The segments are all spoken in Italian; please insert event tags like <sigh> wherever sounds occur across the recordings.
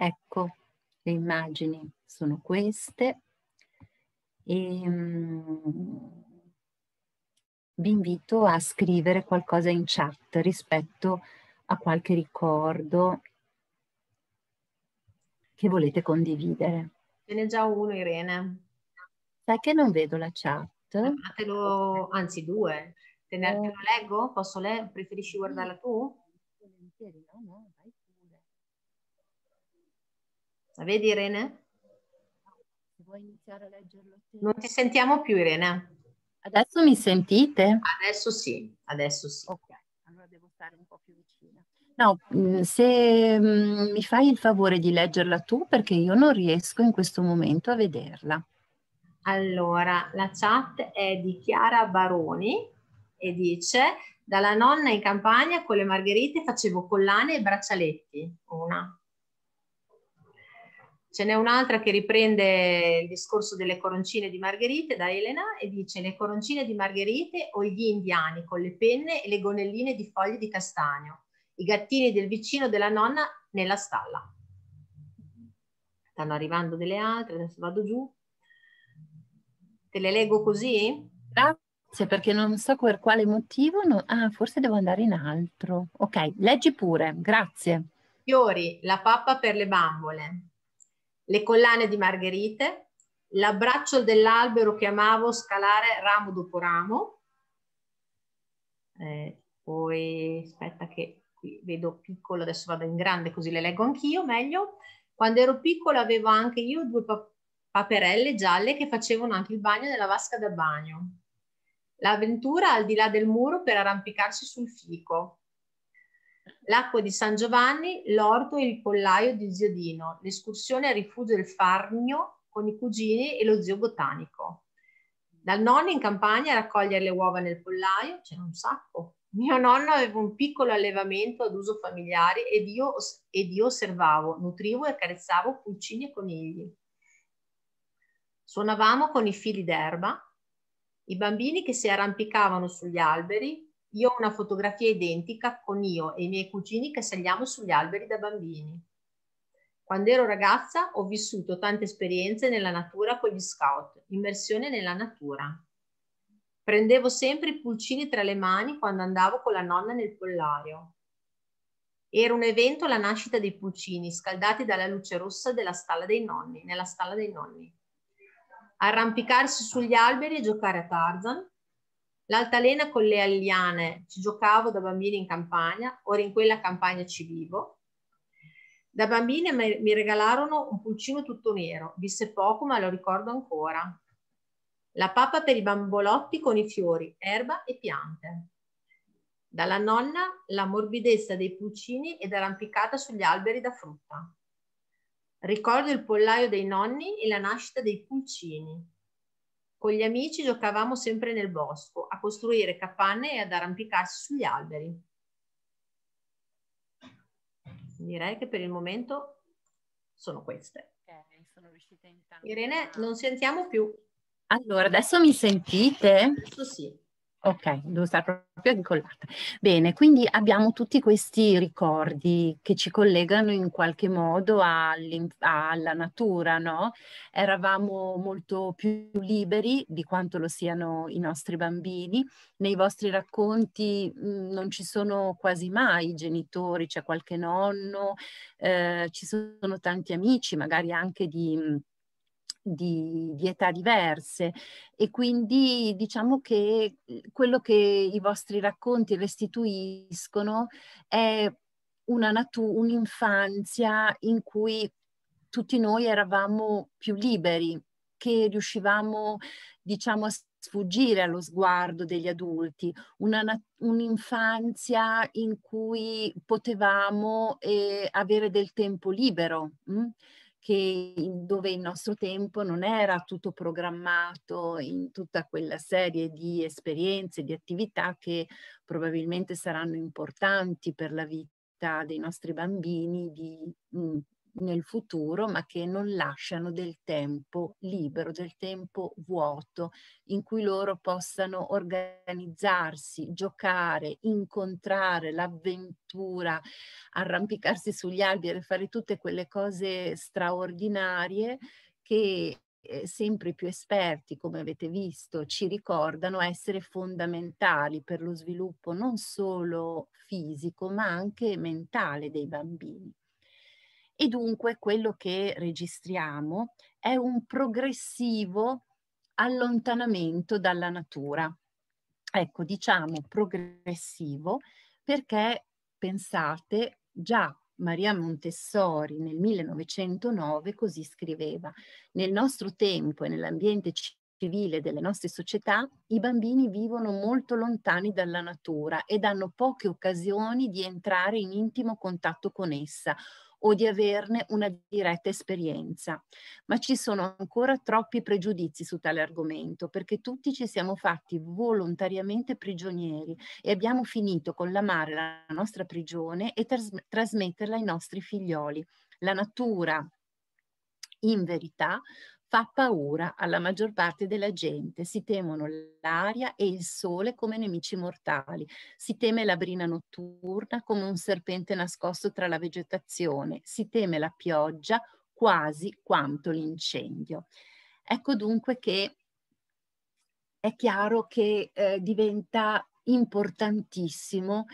Ecco, le immagini sono queste e um, vi invito a scrivere qualcosa in chat rispetto a qualche ricordo che volete condividere. Ce n'è già uno, Irene. Sai che non vedo la chat? Fatelo, ah, anzi due. Te ne, eh. lo leggo? Posso leggere? Preferisci guardarla tu? Volentieri, no, no, vai la vedi Irene? Vuoi iniziare a leggerlo? Non ti sentiamo più Irene. Adesso mi sentite? Adesso sì, adesso sì. Ok, allora devo stare un po' più vicina. No, mm, se mm, mi fai il favore di leggerla tu perché io non riesco in questo momento a vederla. Allora, la chat è di Chiara Baroni e dice dalla nonna in campagna con le margherite facevo collane e braccialetti. Una. Ce n'è un'altra che riprende il discorso delle coroncine di Margherite da Elena e dice le coroncine di Margherite o gli indiani con le penne e le gonnelline di foglie di castagno, i gattini del vicino della nonna nella stalla. Stanno arrivando delle altre, adesso vado giù. Te le leggo così? Grazie, perché non so per quale motivo. Non... Ah, forse devo andare in altro. Ok, leggi pure, grazie. Fiori, la pappa per le bambole, le collane di margherite, l'abbraccio dell'albero che amavo scalare ramo dopo ramo, eh, poi aspetta che qui vedo piccolo, adesso vado in grande così le leggo anch'io meglio. Quando ero piccola avevo anche io due pap paperelle gialle che facevano anche il bagno nella vasca da bagno. L'avventura al di là del muro per arrampicarsi sul fico l'acqua di San Giovanni, l'orto e il pollaio di zio Dino, l'escursione al rifugio del Farnio con i cugini e lo zio botanico. Dal nonno in campagna a raccogliere le uova nel pollaio, c'era un sacco. Mio nonno aveva un piccolo allevamento ad uso familiare ed io, ed io osservavo, nutrivo e carezzavo pulcini e conigli. Suonavamo con i fili d'erba, i bambini che si arrampicavano sugli alberi, io ho una fotografia identica con io e i miei cugini che saliamo sugli alberi da bambini. Quando ero ragazza ho vissuto tante esperienze nella natura con gli scout, immersione nella natura. Prendevo sempre i pulcini tra le mani quando andavo con la nonna nel pollaio. Era un evento la nascita dei pulcini, scaldati dalla luce rossa della stalla dei nonni, nella stalla dei nonni. Arrampicarsi sugli alberi e giocare a Tarzan, L'altalena con le alliane ci giocavo da bambina in campagna, ora in quella campagna ci vivo. Da bambina mi regalarono un pulcino tutto nero, visse poco ma lo ricordo ancora. La pappa per i bambolotti con i fiori, erba e piante. Dalla nonna la morbidezza dei pulcini ed arrampicata sugli alberi da frutta. Ricordo il pollaio dei nonni e la nascita dei pulcini, con gli amici giocavamo sempre nel bosco, a costruire capanne e ad arrampicarsi sugli alberi. Direi che per il momento sono queste. Okay, sono Irene, ah. non sentiamo più. Allora, adesso mi sentite? Adesso sì. Ok, devo stare proprio incollata. Bene, quindi abbiamo tutti questi ricordi che ci collegano in qualche modo alla natura, no? Eravamo molto più liberi di quanto lo siano i nostri bambini. Nei vostri racconti mh, mm, non ci sono quasi mai i genitori, c'è qualche nonno, eh, ci sono tanti amici, magari anche di mm, di, di, età diverse e quindi diciamo che mhmm, quello che i vostri racconti restituiscono è una natu- un'infanzia in cui tutti noi eravamo più liberi, che riuscivamo diciamo a sfuggire allo sguardo degli adulti, una, un'infanzia in cui potevamo eh, avere del tempo libero. Mh? che, dove il nostro tempo non era tutto programmato in tutta quella serie di esperienze, di attività che probabilmente saranno importanti per la vita dei nostri bambini di mh, mm, nel futuro, ma che non lasciano del tempo libero, del tempo vuoto, in cui loro possano organizzarsi, giocare, incontrare l'avventura, arrampicarsi sugli alberi, fare tutte quelle cose straordinarie che eh, sempre più esperti, come avete visto, ci ricordano essere fondamentali per lo sviluppo non solo fisico, ma anche mentale dei bambini e dunque quello che registriamo è un progressivo allontanamento dalla natura. Ecco, diciamo progressivo perché pensate già Maria Montessori nel 1909 così scriveva, nel nostro tempo e nell'ambiente civile delle nostre società i bambini vivono molto lontani dalla natura ed hanno poche occasioni di entrare in intimo contatto con essa o di averne una diretta esperienza. Ma ci sono ancora troppi pregiudizi su tale argomento perché tutti ci siamo fatti volontariamente prigionieri e abbiamo finito con l'amare la nostra prigione e tras trasmetterla ai nostri figlioli. La natura in verità fa paura alla maggior parte della gente. Si temono l'aria e il sole come nemici mortali, si teme la brina notturna come un serpente nascosto tra la vegetazione, si teme la pioggia quasi quanto l'incendio. Ecco dunque che è chiaro che eh, diventa importantissimo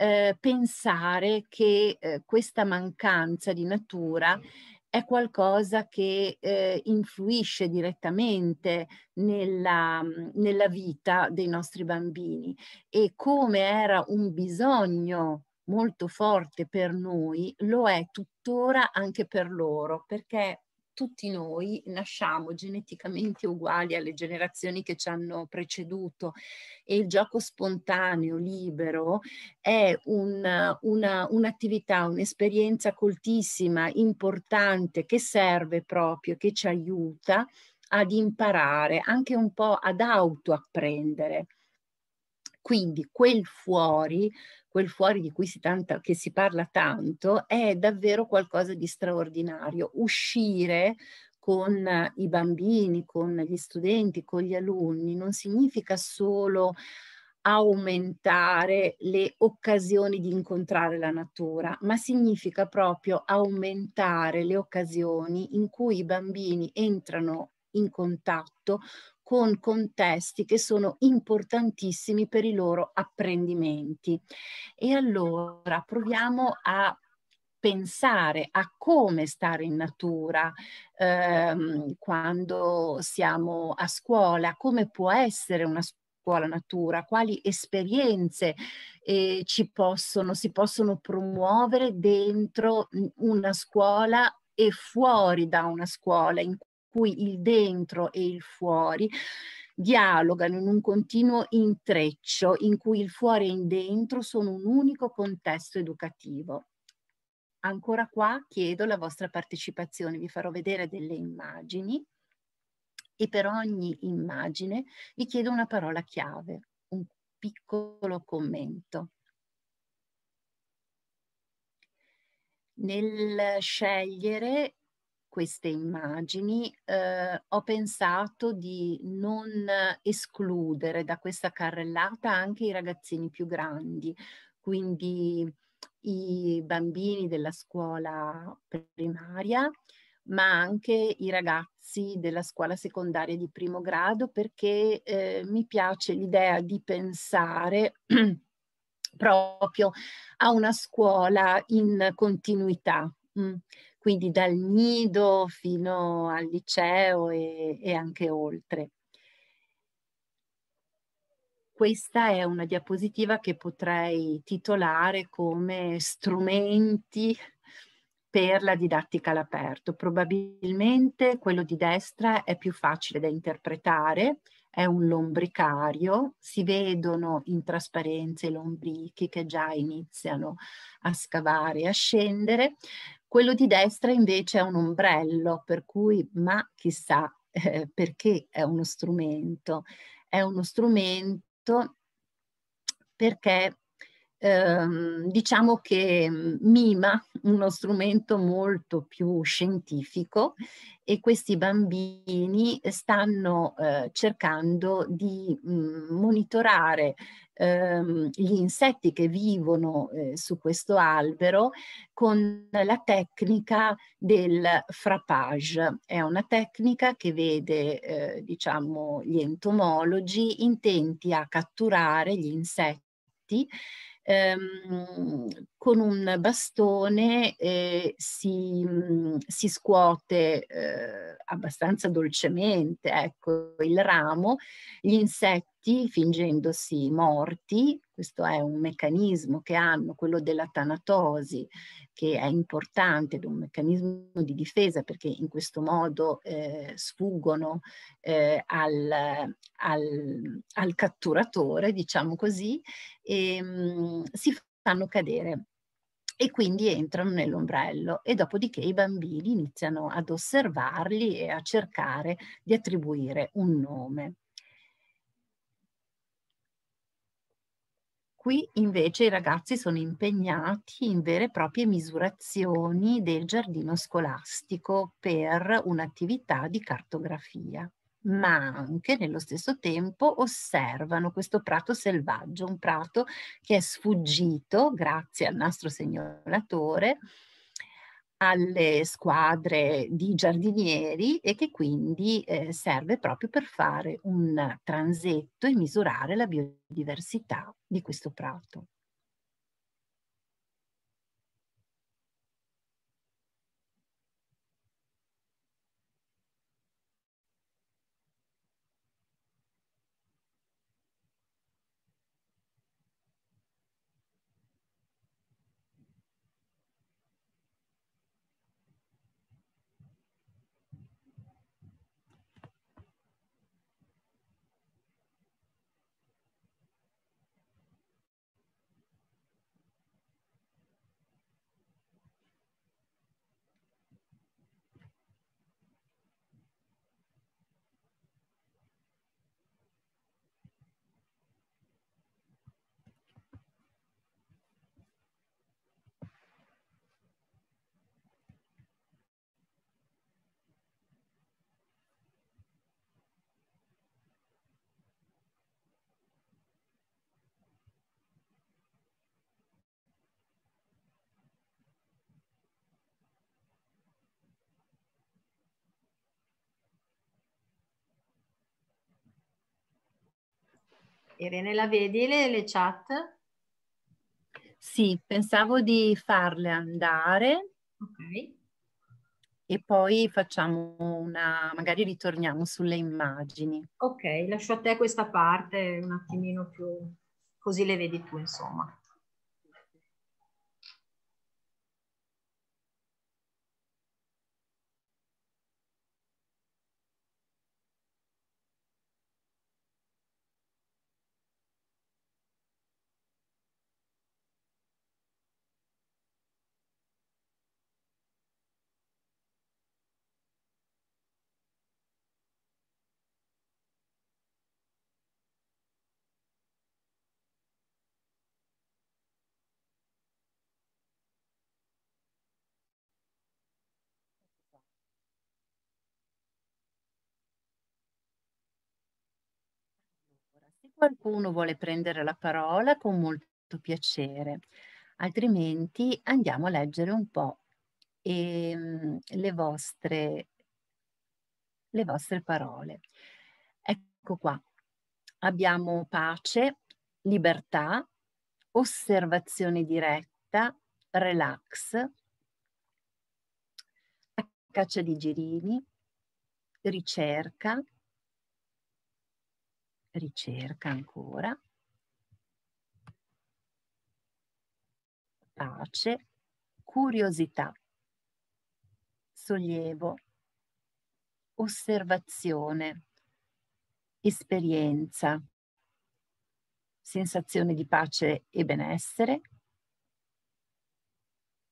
eh, pensare che eh, questa mancanza di natura è qualcosa che eh, influisce direttamente nella, mhmm, nella vita dei nostri bambini e come era un bisogno molto forte per noi, lo è tuttora anche per loro, perché tutti noi nasciamo geneticamente uguali alle generazioni che ci hanno preceduto e il gioco spontaneo, libero, è un, una, un'attività, un'esperienza coltissima, importante, che serve proprio, che ci aiuta ad imparare, anche un po' ad autoapprendere. Quindi quel fuori, quel fuori di cui si, tanta, si parla tanto, è davvero qualcosa di straordinario. Uscire con i bambini, con gli studenti, con gli alunni, non significa solo aumentare le occasioni di incontrare la natura, ma significa proprio aumentare le occasioni in cui i bambini entrano in contatto con contesti che sono importantissimi per i loro apprendimenti. E allora proviamo a pensare a come stare in natura ehm, quando siamo a scuola, come può essere una scuola natura, quali esperienze eh, ci possono, si possono promuovere dentro una scuola e fuori da una scuola, in cui il dentro e il fuori dialogano in un continuo intreccio in cui il fuori e il dentro sono un unico contesto educativo. Ancora qua chiedo la vostra partecipazione, vi farò vedere delle immagini e per ogni immagine vi chiedo una parola chiave, un piccolo commento. Nel scegliere queste immagini, eh, ho pensato di non escludere da questa carrellata anche i ragazzini più grandi, quindi i bambini della scuola primaria, ma anche i ragazzi della scuola secondaria di primo grado, perché eh, mi piace l'idea di pensare <clears throat> proprio a una scuola in continuità. Mm quindi dal nido fino al liceo e, e anche oltre. Questa è una diapositiva che potrei titolare come strumenti per la didattica all'aperto. Probabilmente quello di destra è più facile da interpretare, è un lombricario, si vedono in trasparenza i lombrichi che già iniziano a scavare e a scendere, quello di destra invece è un ombrello, per cui ma chissà eh, perché è uno strumento. È uno strumento perché ehm, diciamo che mm, mima uno strumento molto più scientifico e questi bambini stanno eh, cercando di mh, mm, monitorare ehm, gli insetti che vivono eh, su questo albero con la tecnica del frappage. È una tecnica che vede eh, diciamo, gli entomologi intenti a catturare gli insetti ehm, con un bastone eh, si, si, scuote eh, abbastanza dolcemente ecco, il ramo, gli insetti morti, fingendosi morti, questo è un meccanismo che hanno, quello della tanatosi, che è importante, ed è un meccanismo di difesa perché in questo modo eh, sfuggono eh, al, al, al, catturatore, diciamo così, e mh, mm, si fanno cadere e quindi entrano nell'ombrello e dopodiché i bambini iniziano ad osservarli e a cercare di attribuire un nome. Qui invece i ragazzi sono impegnati in vere e proprie misurazioni del giardino scolastico per un'attività di cartografia, ma anche nello stesso tempo osservano questo prato selvaggio, un prato che è sfuggito grazie al nastro segnalatore alle squadre di giardinieri e che quindi eh, serve proprio per fare un transetto e misurare la biodiversità di questo prato. Irene, la vedi le, le chat? Sì, pensavo di farle andare. Ok. E poi facciamo una, magari ritorniamo sulle immagini. Ok, lascio a te questa parte un attimino più, così le vedi tu insomma. Se qualcuno vuole prendere la parola, con molto piacere, altrimenti andiamo a leggere un po' e, ehm, le, vostre, le vostre parole. Ecco qua, abbiamo pace, libertà, osservazione diretta, relax, a caccia di girini, ricerca, ricerca ancora, pace, curiosità, sollievo, osservazione, esperienza, sensazione di pace e benessere,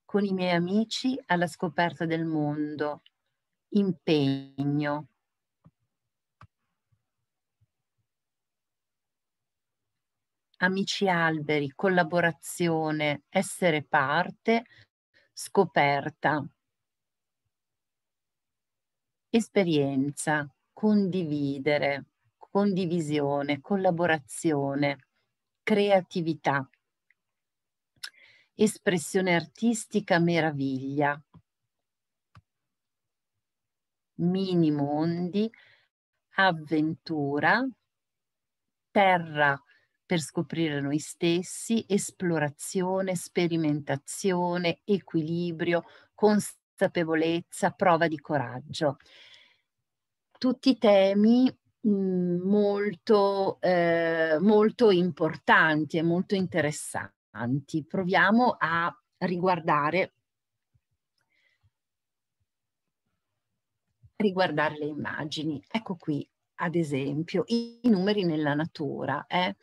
con i miei amici alla scoperta del mondo, impegno, amici alberi, collaborazione, essere parte, scoperta, esperienza, condividere, condivisione, collaborazione, creatività, espressione artistica, meraviglia, mini mondi, avventura, terra per scoprire noi stessi, esplorazione, sperimentazione, equilibrio, consapevolezza, prova di coraggio. Tutti temi mhmm, molto, eh, molto importanti e molto interessanti. Proviamo a riguardare, riguardare le immagini. Ecco qui, ad esempio, i numeri nella natura. Eh?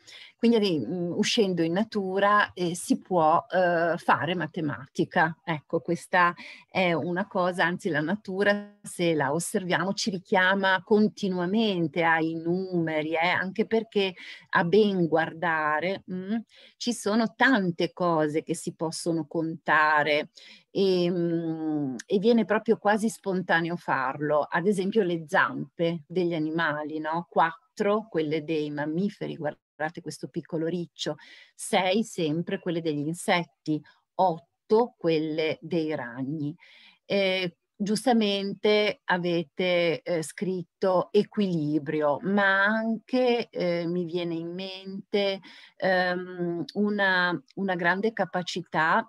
Quindi mh, mhmm, uscendo in natura eh, si può eh, fare matematica. Ecco, questa è una cosa, anzi la natura, se la osserviamo, ci richiama continuamente ai numeri, eh, anche perché a ben guardare mh, ci sono tante cose che si possono contare e, mh, mhmm, e viene proprio quasi spontaneo farlo. Ad esempio le zampe degli animali, no? Quattro, quelle dei mammiferi, guardate parte questo piccolo riccio, 6 sempre quelle degli insetti, 8 quelle dei ragni. Eh, giustamente avete eh, scritto equilibrio, ma anche eh, mi viene in mente ehm, una, una grande capacità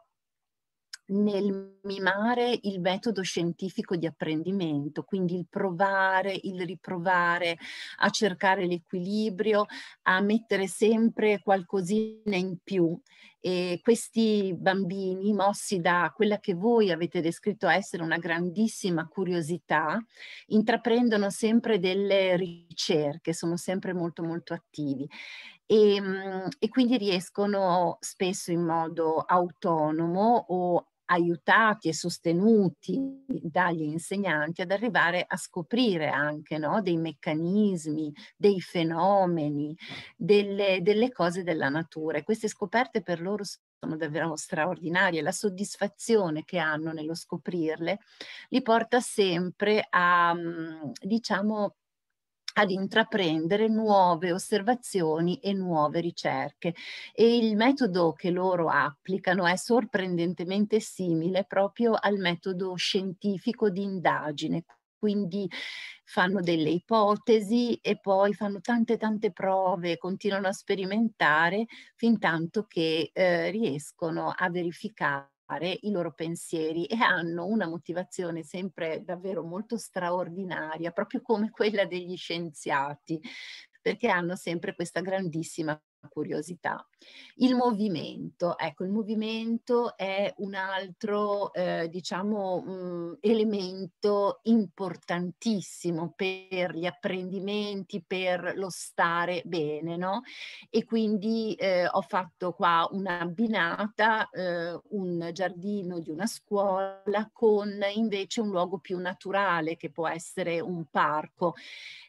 nel mimare il metodo scientifico di apprendimento, quindi il provare, il riprovare, a cercare l'equilibrio, a mettere sempre qualcosina in più. E questi bambini, mossi da quella che voi avete descritto essere una grandissima curiosità, intraprendono sempre delle ricerche, sono sempre molto molto attivi e, ehm, e quindi riescono spesso in modo autonomo o aiutati e sostenuti dagli insegnanti ad arrivare a scoprire anche no, dei meccanismi, dei fenomeni, delle, delle cose della natura. E queste scoperte per loro sono davvero straordinarie. La soddisfazione che hanno nello scoprirle li porta sempre a, mm, diciamo, ad intraprendere nuove osservazioni e nuove ricerche e il metodo che loro applicano è sorprendentemente simile proprio al metodo scientifico di indagine, quindi fanno delle ipotesi e poi fanno tante tante prove, continuano a sperimentare fin tanto che eh, riescono a verificare i loro pensieri e hanno una motivazione sempre davvero molto straordinaria, proprio come quella degli scienziati, perché hanno sempre questa grandissima curiosità. Il movimento, ecco, il movimento è un altro, eh, diciamo, mh, elemento importantissimo per gli apprendimenti, per lo stare bene, no? E quindi eh, ho fatto qua una binata, eh, un giardino di una scuola con invece un luogo più naturale che può essere un parco.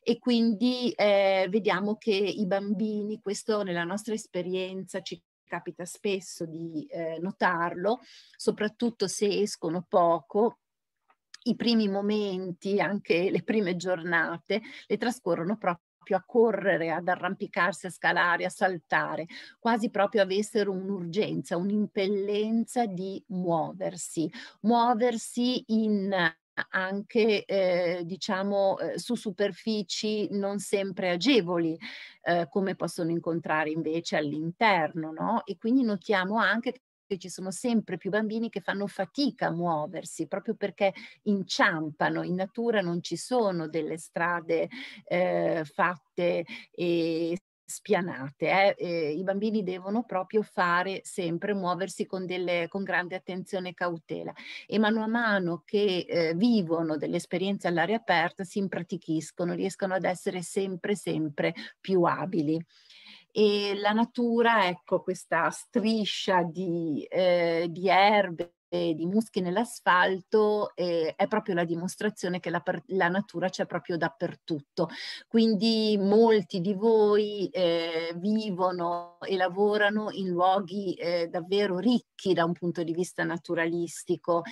E quindi eh, vediamo che i bambini, questo nella nostra esperienza ci capita spesso di eh, notarlo, soprattutto se escono poco, i primi momenti, anche le prime giornate, le trascorrono proprio a correre, ad arrampicarsi, a scalare, a saltare, quasi proprio avessero un'urgenza, un'impellenza di muoversi, muoversi in anche eh, diciamo eh, su superfici non sempre agevoli eh, come possono incontrare invece all'interno no? e quindi notiamo anche che ci sono sempre più bambini che fanno fatica a muoversi proprio perché inciampano, in natura non ci sono delle strade eh, fatte e spianate. Eh? I bambini devono proprio fare sempre, muoversi con, delle, con grande attenzione e cautela e mano a mano che eh, vivono delle esperienze all'aria aperta si impratichiscono, riescono ad essere sempre, sempre più abili. E la natura, ecco, questa striscia di, eh, di erbe, eh, di muschi nell'asfalto eh, è proprio la dimostrazione che la, la natura c'è proprio dappertutto. Quindi molti di voi eh, vivono e lavorano in luoghi eh, davvero ricchi da un punto di vista naturalistico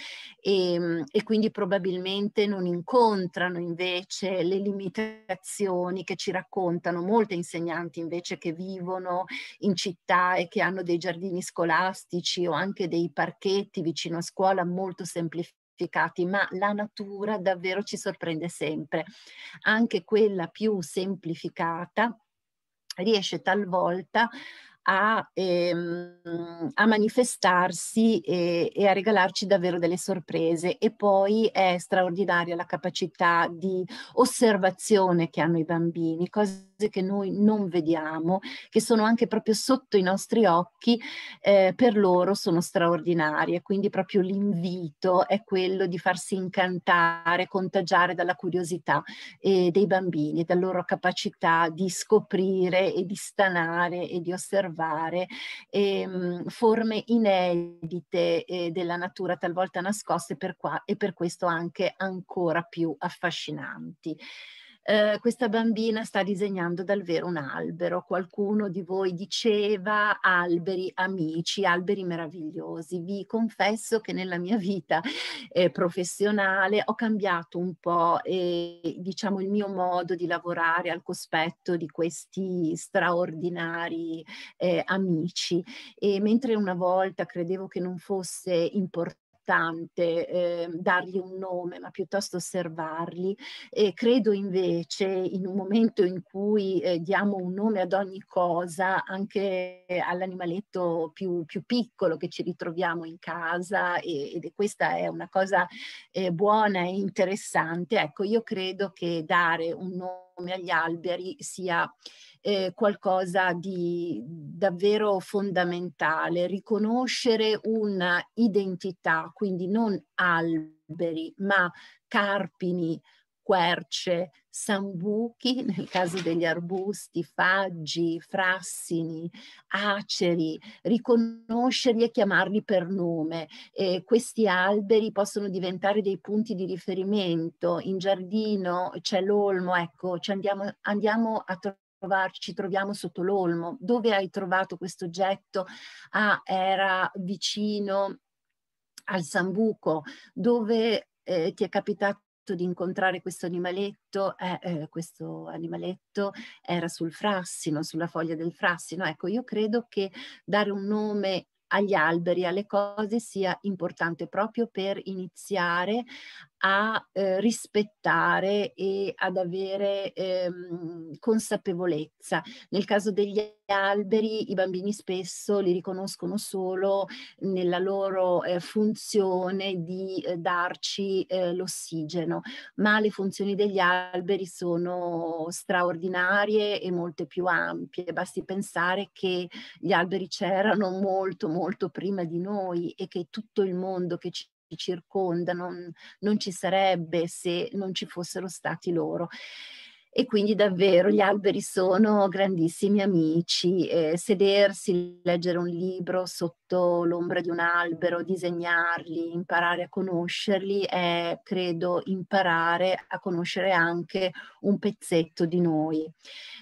e, ehm, e quindi probabilmente non incontrano invece le limitazioni che ci raccontano molte insegnanti invece che vivono in città e che hanno dei giardini scolastici o anche dei parchetti vicino tirocino a scuola molto semplificati, ma la natura davvero ci sorprende sempre. Anche quella più semplificata riesce talvolta a, ehm, a manifestarsi e, e, a regalarci davvero delle sorprese e poi è straordinaria la capacità di osservazione che hanno i bambini, cosa cose che noi non vediamo, che sono anche proprio sotto i nostri occhi, eh, per loro sono straordinarie. Quindi proprio l'invito è quello di farsi incantare, contagiare dalla curiosità eh, dei bambini, dalla loro capacità di scoprire e di stanare e di osservare ehm, forme inedite eh, della natura talvolta nascoste per qua, e per questo anche ancora più affascinanti. Eh, questa bambina sta disegnando davvero un albero, qualcuno di voi diceva alberi amici, alberi meravigliosi. Vi confesso che nella mia vita eh, professionale ho cambiato un po' eh, diciamo il mio modo di lavorare al cospetto di questi straordinari eh, amici e mentre una volta credevo che non fosse importante importante eh, dargli un nome, ma piuttosto osservarli. E credo invece in un momento in cui eh, diamo un nome ad ogni cosa, anche all'animaletto più, più, piccolo che ci ritroviamo in casa, e, ed è questa è una cosa eh, buona e interessante, ecco, io credo che dare un nome come agli alberi sia eh, qualcosa di davvero fondamentale, riconoscere un'identità, quindi non alberi, ma carpini, querce, sambuchi, <laughs> nel caso degli arbusti, faggi, frassini, aceri, riconoscerli e chiamarli per nome. Eh, questi alberi possono diventare dei punti di riferimento. In giardino c'è l'olmo, ecco, andiamo, andiamo a trovare ci troviamo sotto l'olmo. Dove hai trovato questo oggetto? Ah, era vicino al sambuco. Dove eh, ti è capitato di incontrare questo animaletto, eh, eh, questo animaletto era sul frassino, sulla foglia del frassino. Ecco, io credo che dare un nome agli alberi, alle cose sia importante proprio per iniziare a eh, rispettare e ad avere ehm, consapevolezza. Nel caso degli alberi i bambini spesso li riconoscono solo nella loro eh, funzione di eh, darci eh, l'ossigeno, ma le funzioni degli alberi sono straordinarie e molte più ampie. Basti pensare che gli alberi c'erano molto molto prima di noi e che tutto il mondo che ci ci circonda, non, non ci sarebbe se non ci fossero stati loro e quindi davvero gli alberi sono grandissimi amici. Eh, sedersi, leggere un libro sotto l'ombra di un albero, disegnarli, imparare a conoscerli è, credo, imparare a conoscere anche un pezzetto di noi.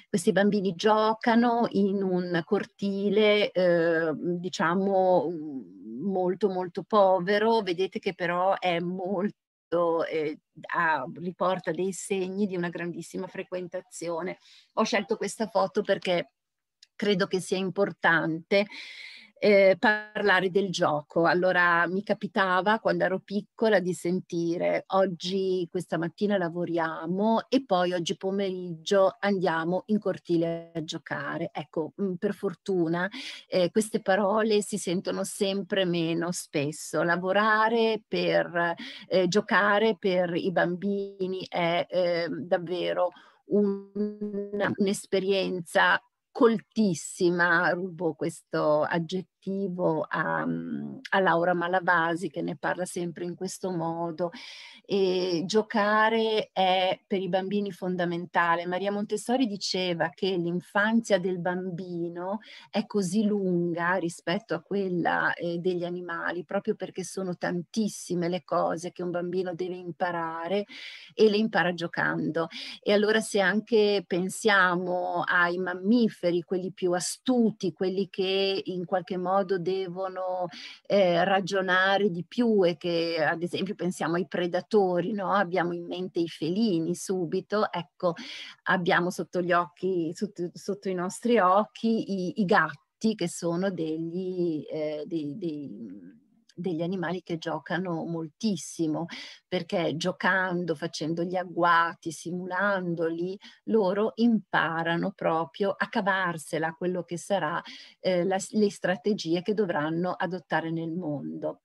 Questi bambini giocano in un cortile, eh, diciamo, molto molto povero, vedete che però è molto, eh, ha, riporta dei segni di una grandissima frequentazione. Ho scelto questa foto perché credo che sia importante eh, parlare del gioco. Allora mi capitava quando ero piccola di sentire oggi questa mattina lavoriamo e poi oggi pomeriggio andiamo in cortile a giocare. Ecco, mh, mm, per fortuna eh, queste parole si sentono sempre meno spesso. Lavorare per eh, giocare per i bambini è eh, davvero un'esperienza coltissima, rubo questo aggettivo relativo a, mhmm, a Laura Malavasi che ne parla sempre in questo modo. E giocare è per i bambini fondamentale. Maria Montessori diceva che l'infanzia del bambino è così lunga rispetto a quella eh, degli animali, proprio perché sono tantissime le cose che un bambino deve imparare e le impara giocando. E allora se anche pensiamo ai mammiferi, quelli più astuti, quelli che in qualche modo modo devono eh, ragionare di più e che ad esempio pensiamo ai predatori, no? abbiamo in mente i felini subito, ecco abbiamo sotto gli occhi, sotto, sotto i nostri occhi i, i, gatti che sono degli, eh, dei, dei degli animali che giocano moltissimo, perché giocando, facendo gli agguati, simulandoli, loro imparano proprio a cavarsela quello che sarà eh, la, le strategie che dovranno adottare nel mondo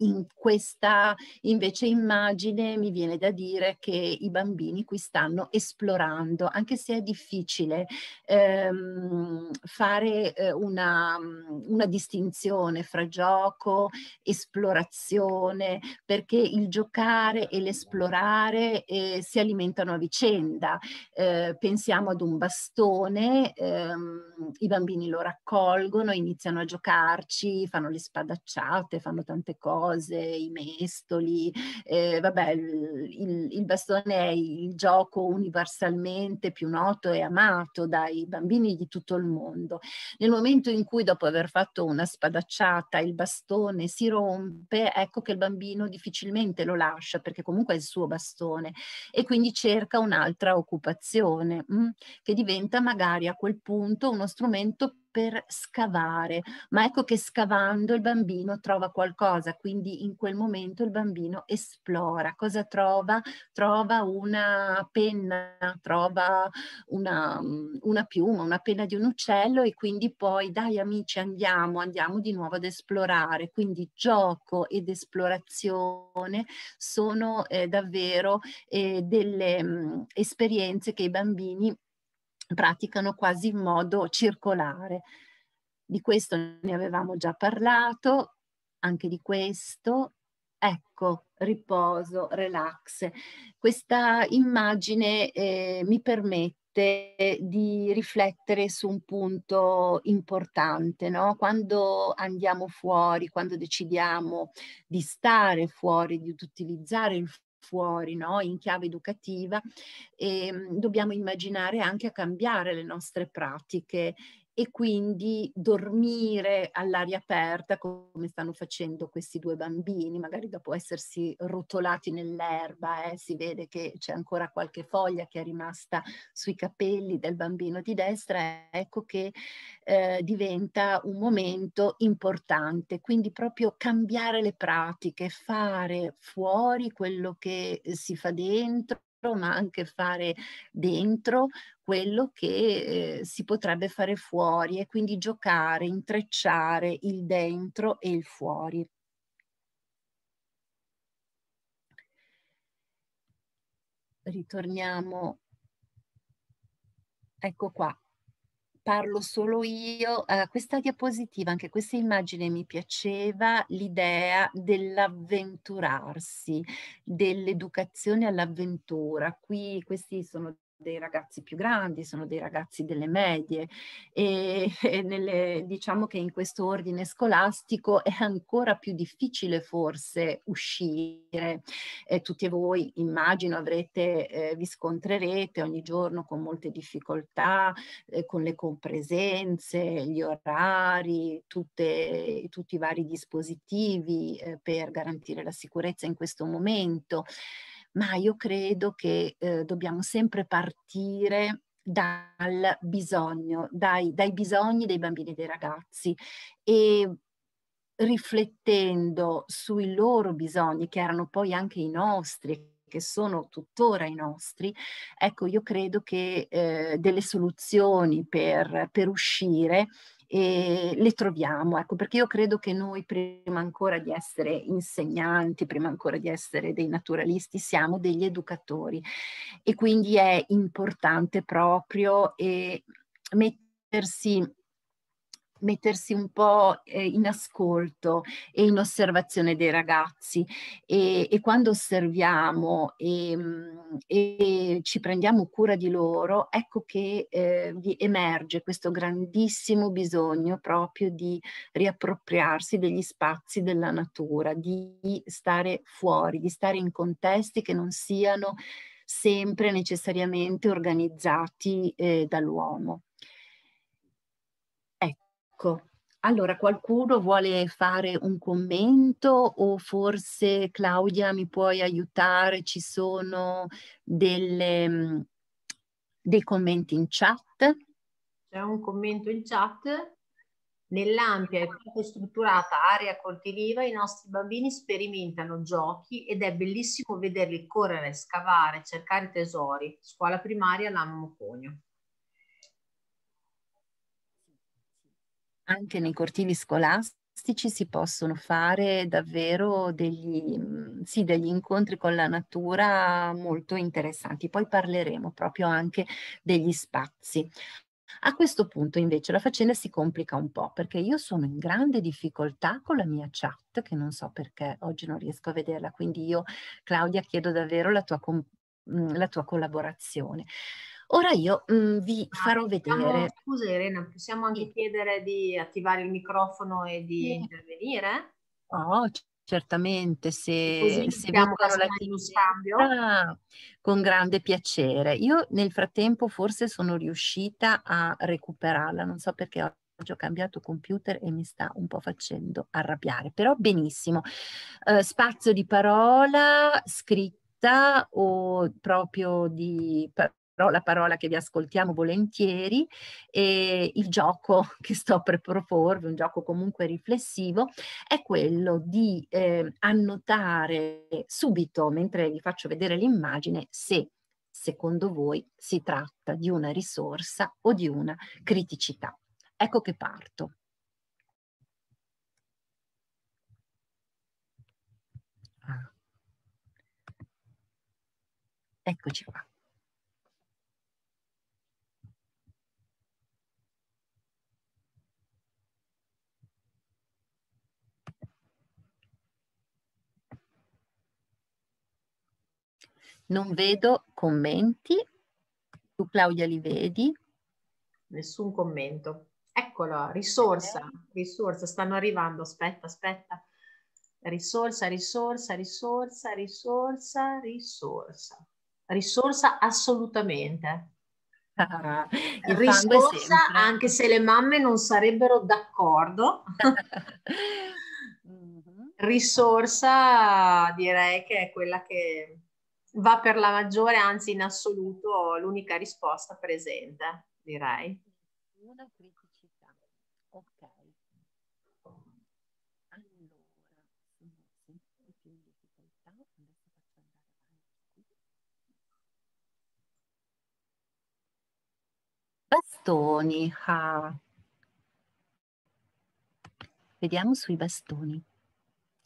in questa invece immagine mi viene da dire che i bambini qui stanno esplorando, anche se è difficile ehm, fare eh, una, una distinzione fra gioco, esplorazione, perché il giocare e l'esplorare eh, si alimentano a vicenda. Eh, pensiamo ad un bastone, ehm, i bambini lo raccolgono, iniziano a giocarci, fanno le spadacciate, fanno tante cose cose, i mestoli, eh, vabbè, il, il, bastone è il gioco universalmente più noto e amato dai bambini di tutto il mondo. Nel momento in cui dopo aver fatto una spadacciata il bastone si rompe, ecco che il bambino difficilmente lo lascia perché comunque è il suo bastone e quindi cerca un'altra occupazione mh, mm, che diventa magari a quel punto uno strumento per scavare, ma ecco che scavando il bambino trova qualcosa, quindi in quel momento il bambino esplora, cosa trova? Trova una penna, trova una, mm, una piuma, una penna di un uccello e quindi poi dai amici andiamo, andiamo di nuovo ad esplorare, quindi gioco ed esplorazione sono eh, davvero eh, delle mh, mm, esperienze che i bambini praticano quasi in modo circolare. Di questo ne avevamo già parlato, anche di questo. Ecco, riposo, relax. Questa immagine eh, mi permette di riflettere su un punto importante, no? Quando andiamo fuori, quando decidiamo di stare fuori, di utilizzare il fuori, no? in chiave educativa, e ehm, dobbiamo immaginare anche a cambiare le nostre pratiche e quindi dormire all'aria aperta come stanno facendo questi due bambini, magari dopo essersi rotolati nell'erba, eh, si vede che c'è ancora qualche foglia che è rimasta sui capelli del bambino di destra, ecco che eh, diventa un momento importante, quindi proprio cambiare le pratiche, fare fuori quello che eh, si fa dentro ma anche fare dentro quello che eh, si potrebbe fare fuori e quindi giocare, intrecciare il dentro e il fuori. Ritorniamo, ecco qua, parlo solo io, uh, questa diapositiva, anche questa immagine mi piaceva, l'idea dell'avventurarsi, dell'educazione all'avventura. Qui questi sono dei ragazzi più grandi, sono dei ragazzi delle medie e, <laughs> e nelle, diciamo che in questo ordine scolastico è ancora più difficile forse uscire. Eh, tutti voi immagino avrete, eh, vi scontrerete ogni giorno con molte difficoltà, eh, con le compresenze, gli orari, tutte, tutti i vari dispositivi eh, per garantire la sicurezza in questo momento ma io credo che eh, dobbiamo sempre partire dal bisogno, dai, dai bisogni dei bambini e dei ragazzi e riflettendo sui loro bisogni, che erano poi anche i nostri, che sono tuttora i nostri, ecco, io credo che eh, delle soluzioni per, per uscire eh, le troviamo, ecco, perché io credo che noi prima ancora di essere insegnanti, prima ancora di essere dei naturalisti, siamo degli educatori e quindi è importante proprio eh, mettersi mettersi un po' eh, in ascolto e in osservazione dei ragazzi e, e quando osserviamo e, mm, e, ci prendiamo cura di loro, ecco che eh, emerge questo grandissimo bisogno proprio di riappropriarsi degli spazi della natura, di stare fuori, di stare in contesti che non siano sempre necessariamente organizzati eh, dall'uomo. Ecco, allora qualcuno vuole fare un commento o forse Claudia mi puoi aiutare? Ci sono delle, mm, dei commenti in chat? C'è un commento in chat. Nell'ampia e poco strutturata area coltiva i nostri bambini sperimentano giochi ed è bellissimo vederli correre, scavare, cercare tesori. Scuola primaria Lamo Cogno. anche nei cortili scolastici si possono fare davvero degli, sì, degli incontri con la natura molto interessanti. Poi parleremo proprio anche degli spazi. A questo punto invece la faccenda si complica un po' perché io sono in grande difficoltà con la mia chat che non so perché oggi non riesco a vederla, quindi io Claudia chiedo davvero la tua, la tua collaborazione. Ora io mh, mhmm, vi ah, farò possiamo, vedere. Scusa Elena, possiamo anche sì. chiedere di attivare il microfono e di sì. intervenire? Oh, certamente, se, Così se vogliono la scambio. Con grande piacere. Io nel frattempo forse sono riuscita a recuperarla, non so perché ho ho cambiato computer e mi sta un po' facendo arrabbiare, però benissimo. Eh, spazio di parola scritta o proprio di la parola che vi ascoltiamo volentieri, e il gioco <laughs> che sto per proporvi, un gioco comunque riflessivo, è quello di eh, annotare subito, mentre vi faccio vedere l'immagine, se secondo voi si tratta di una risorsa o di una criticità. Ecco che parto. Ah. Eccoci qua. Non vedo commenti. Tu Claudia li vedi? Nessun commento. Eccolo, risorsa, risorsa, stanno arrivando, aspetta, aspetta. Risorsa, risorsa, risorsa, risorsa, risorsa. Risorsa assolutamente. Ah, <laughs> risorsa anche se le mamme non sarebbero d'accordo. <laughs> Mhm. risorsa direi che è quella che va per la maggiore, anzi in assoluto l'unica risposta presente, direi. Una criticità, ok. Allora, sono adesso faccio andare avanti Bastoni, ah. Vediamo sui bastoni,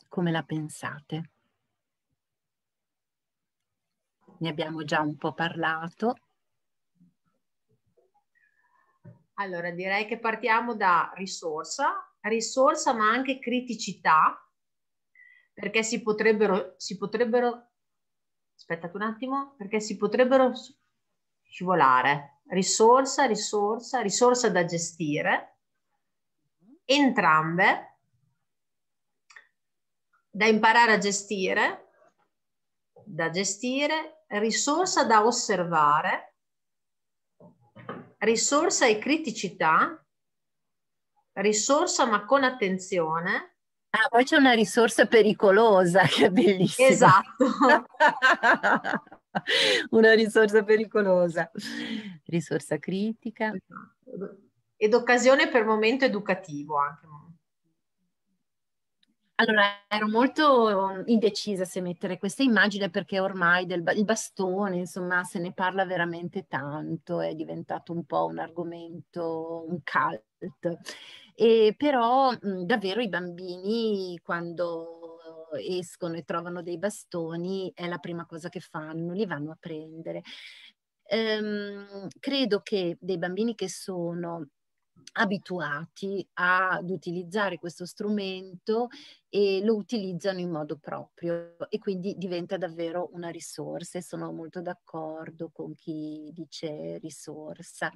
come la pensate? ne abbiamo già un po' parlato. Allora, direi che partiamo da risorsa, risorsa ma anche criticità, perché si potrebbero, si potrebbero, aspettate un attimo, perché si potrebbero scivolare. Risorsa, risorsa, risorsa da gestire, entrambe da imparare a gestire da gestire, risorsa da osservare, risorsa e criticità, risorsa ma con attenzione, Ah, poi c'è una risorsa pericolosa <laughs> che è bellissima. Esatto. <laughs> una risorsa pericolosa. Risorsa critica. Ed occasione per momento educativo anche. Allora, ero molto mhmm, indecisa se mettere questa immagine perché ormai del, il bastone, insomma, se ne parla veramente tanto, è diventato un po' un argomento, un cult. E però mh, mhmm, davvero i bambini quando escono e trovano dei bastoni è la prima cosa che fanno, li vanno a prendere. Ehm, credo che dei bambini che sono abituati ad utilizzare questo strumento e lo utilizzano in modo proprio e quindi diventa davvero una risorsa e sono molto d'accordo con chi dice risorsa.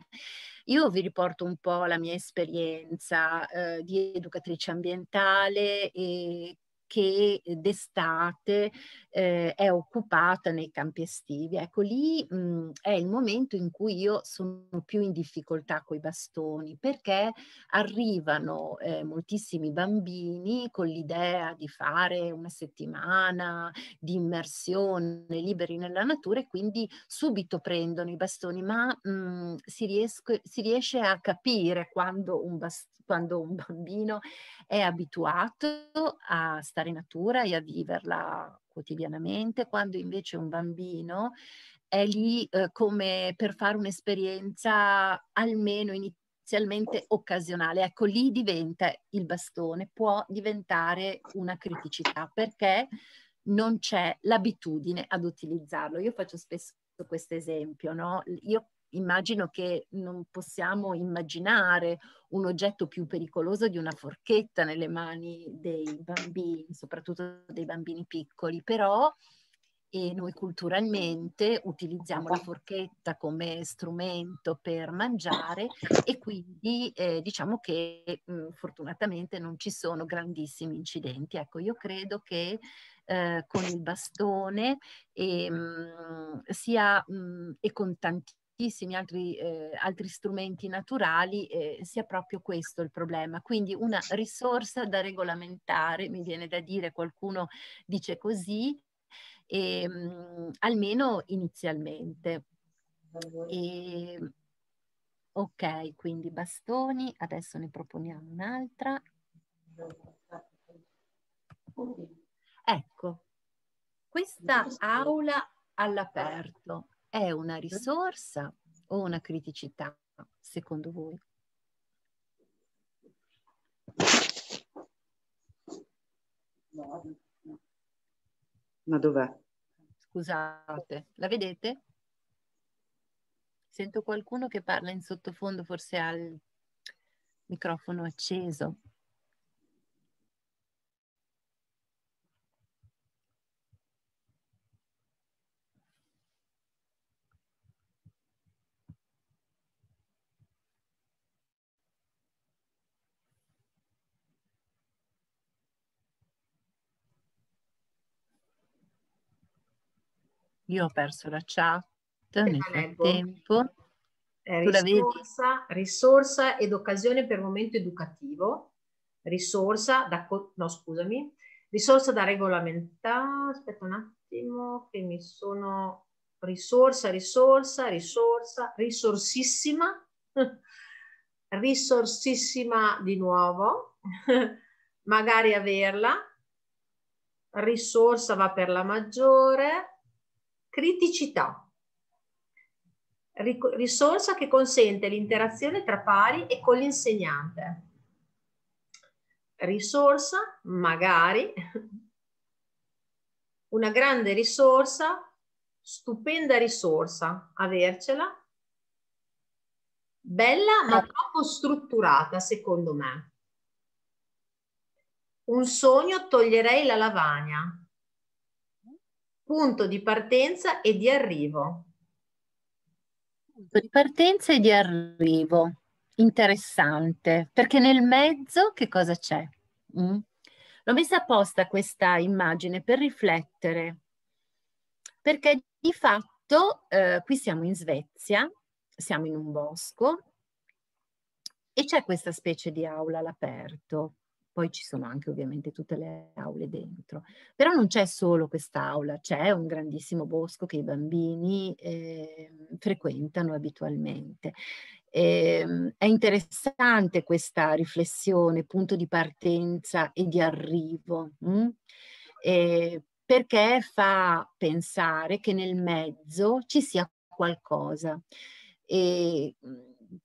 Io vi riporto un po' la mia esperienza eh, di educatrice ambientale e che eh, d'estate eh, è occupata nei campi estivi. Ecco, lì mh, è il momento in cui io sono più in difficoltà con i bastoni perché arrivano eh, moltissimi bambini con l'idea di fare una settimana di immersione liberi nella natura e quindi subito prendono i bastoni, ma mh, si, riesco, si riesce a capire quando un bastone quando un bambino è abituato a stare in natura e a viverla quotidianamente, quando invece un bambino è lì eh, come per fare un'esperienza almeno inizialmente occasionale. Ecco, lì diventa il bastone, può diventare una criticità perché non c'è l'abitudine ad utilizzarlo. Io faccio spesso questo esempio, no? Io immagino che non possiamo immaginare un oggetto più pericoloso di una forchetta nelle mani dei bambini, soprattutto dei bambini piccoli, però e eh, noi culturalmente utilizziamo la forchetta come strumento per mangiare e quindi eh, diciamo che mh, mm, fortunatamente non ci sono grandissimi incidenti. Ecco, io credo che eh, con il bastone e, ehm, mh, sia, mh, mm, e con tantissimi tantissimi altri, eh, altri strumenti naturali eh, sia proprio questo il problema. Quindi una risorsa da regolamentare, mi viene da dire, qualcuno dice così, e, ehm, mh, almeno inizialmente. E, ehm, ok, quindi bastoni, adesso ne proponiamo un'altra. Ecco, questa aula all'aperto è una risorsa o una criticità, secondo voi? Ma dov'è? Scusate, la vedete? Sento qualcuno che parla in sottofondo, forse ha il microfono acceso. Io ho perso la chat Te nel tempo. Eh, risorsa, risorsa, ed occasione per momento educativo, risorsa da, no, scusami, risorsa da regolamentare, aspetta un attimo che mi sono, risorsa, risorsa, risorsa, risorsissima, <laughs> risorsissima di nuovo, <laughs> magari averla, risorsa va per la maggiore, Criticità. Risorsa che consente l'interazione tra pari e con l'insegnante. Risorsa, magari, <laughs> una grande risorsa, stupenda risorsa, avercela, bella ma certo. troppo strutturata secondo me. Un sogno toglierei la lavagna, punto di partenza e di arrivo. Punto di partenza e di arrivo. Interessante, perché nel mezzo che cosa c'è? Mm? L'ho messa apposta questa immagine per riflettere, perché di fatto eh, qui siamo in Svezia, siamo in un bosco e c'è questa specie di aula all'aperto poi ci sono anche ovviamente tutte le aule dentro. Però non c'è solo quest'aula, c'è un grandissimo bosco che i bambini eh, frequentano abitualmente. E, ehm, è interessante questa riflessione, punto di partenza e di arrivo, mm? e, eh, perché fa pensare che nel mezzo ci sia qualcosa. E, mm,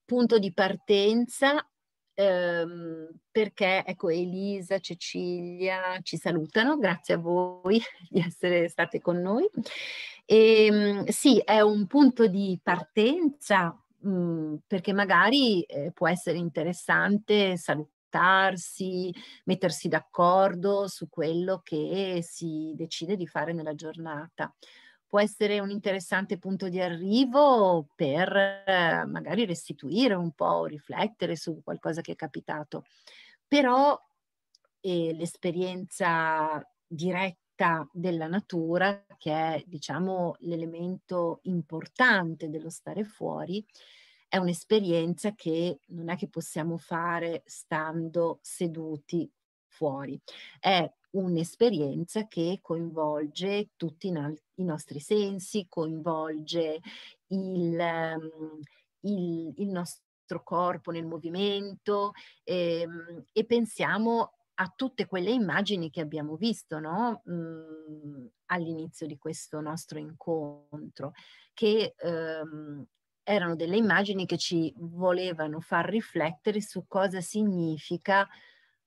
punto di partenza ehm, perché ecco, Elisa, Cecilia ci salutano, grazie a voi <laughs> di essere state con noi. E, ehm, sì, è un punto di partenza mh, mhmm, perché magari eh, può essere interessante salutarsi, mettersi d'accordo su quello che si decide di fare nella giornata può essere un interessante punto di arrivo per eh, magari restituire un po', riflettere su qualcosa che è capitato. Però eh, l'esperienza diretta della natura, che è diciamo l'elemento importante dello stare fuori, è un'esperienza che non è che possiamo fare stando seduti fuori. È un'esperienza che coinvolge tutti i nostri sensi, coinvolge il, ehm, il, il nostro corpo nel movimento e, ehm, e pensiamo a tutte quelle immagini che abbiamo visto no? mm, all'inizio di questo nostro incontro, che ehm, erano delle immagini che ci volevano far riflettere su cosa significa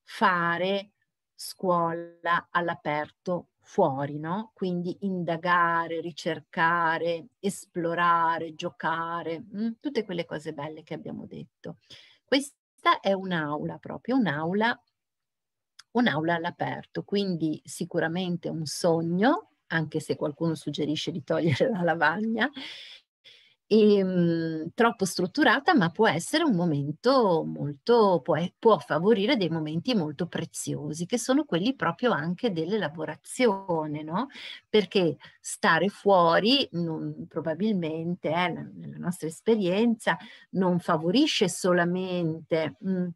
fare scuola all'aperto fuori, no? Quindi indagare, ricercare, esplorare, giocare, mh? Mm? tutte quelle cose belle che abbiamo detto. Questa è un'aula proprio, un'aula, un'aula all'aperto, quindi sicuramente un sogno, anche se qualcuno suggerisce di togliere la lavagna, e, ehm, mh, troppo strutturata, ma può essere un momento molto, può, può, favorire dei momenti molto preziosi, che sono quelli proprio anche dell'elaborazione, no? Perché stare fuori non, probabilmente, eh, nella nostra esperienza, non favorisce solamente mh,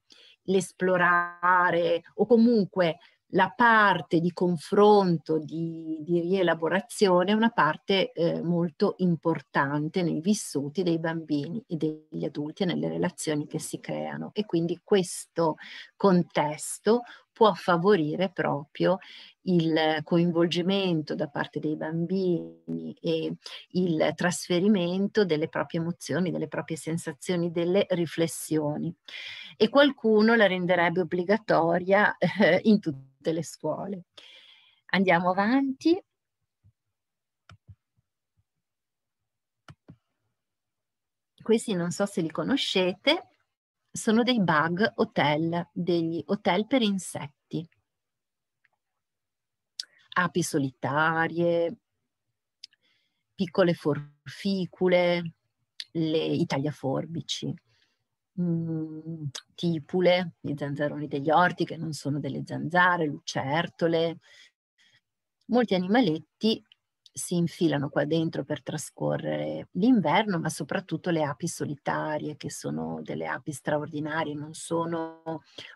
l'esplorare o comunque la parte di confronto, di, di rielaborazione è una parte eh, molto importante nei vissuti dei bambini e degli adulti e nelle relazioni che si creano e quindi questo contesto può favorire proprio il coinvolgimento da parte dei bambini e il trasferimento delle proprie emozioni, delle proprie sensazioni, delle riflessioni. E qualcuno la renderebbe obbligatoria eh, in tutte le scuole. Andiamo avanti. Questi non so se li conoscete, sono dei bug hotel, degli hotel per insetti, api solitarie, piccole forficule, le, i tagliaforbici, mm, tipule, gli zanzaroni degli orti che non sono delle zanzare, lucertole, molti animaletti si infilano qua dentro per trascorrere l'inverno, ma soprattutto le api solitarie, che sono delle api straordinarie, non sono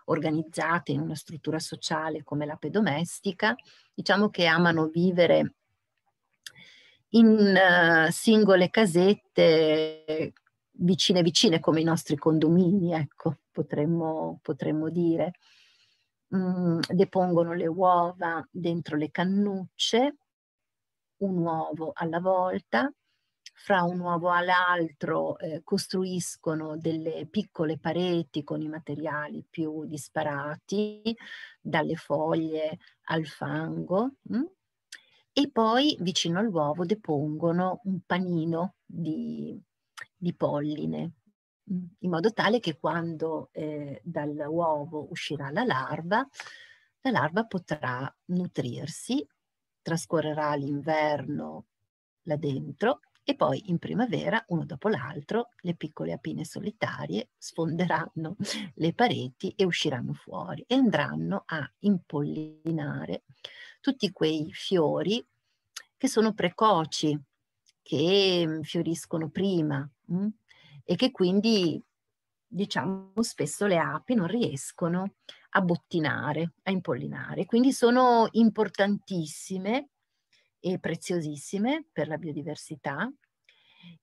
organizzate in una struttura sociale come l'ape domestica, diciamo che amano vivere in uh, singole casette vicine vicine come i nostri condomini, ecco, potremmo, potremmo dire. Mm, depongono le uova dentro le cannucce un uovo alla volta, fra un uovo all'altro eh, costruiscono delle piccole pareti con i materiali più disparati, dalle foglie al fango, mh? Mm? e poi vicino all'uovo depongono un panino di, di polline, mh? Mm? in modo tale che quando eh, dall'uovo uscirà la larva, la larva potrà nutrirsi trascorrerà l'inverno là dentro e poi in primavera, uno dopo l'altro, le piccole apine solitarie sfonderanno <laughs> le pareti e usciranno fuori e andranno a impollinare tutti quei fiori che sono precoci, che mm, fioriscono prima mh? Mm, e che quindi, diciamo, spesso le api non riescono a a bottinare, a impollinare. Quindi sono importantissime e preziosissime per la biodiversità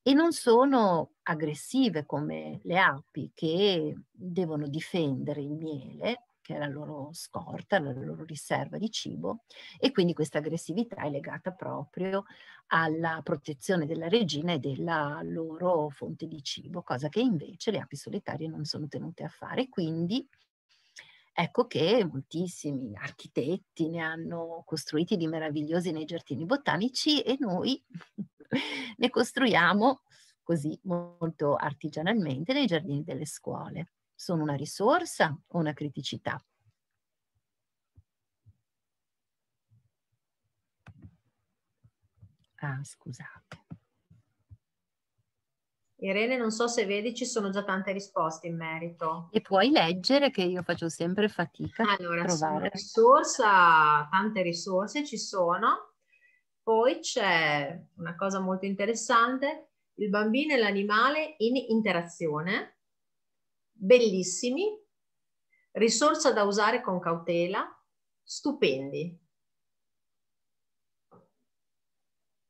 e non sono aggressive come le api che devono difendere il miele, che è la loro scorta, la loro riserva di cibo, e quindi questa aggressività è legata proprio alla protezione della regina e della loro fonte di cibo, cosa che invece le api solitarie non sono tenute a fare. Quindi Ecco che moltissimi architetti ne hanno costruiti di meravigliosi nei giardini botanici e noi <laughs> ne costruiamo così molto artigianalmente nei giardini delle scuole. Sono una risorsa o una criticità? Ah, scusate. Irene, non so se vedi, ci sono già tante risposte in merito. E puoi leggere che io faccio sempre fatica allora, a trovare. Risorsa, tante risorse ci sono. Poi c'è una cosa molto interessante, il bambino e l'animale in interazione, bellissimi, risorsa da usare con cautela, stupendi.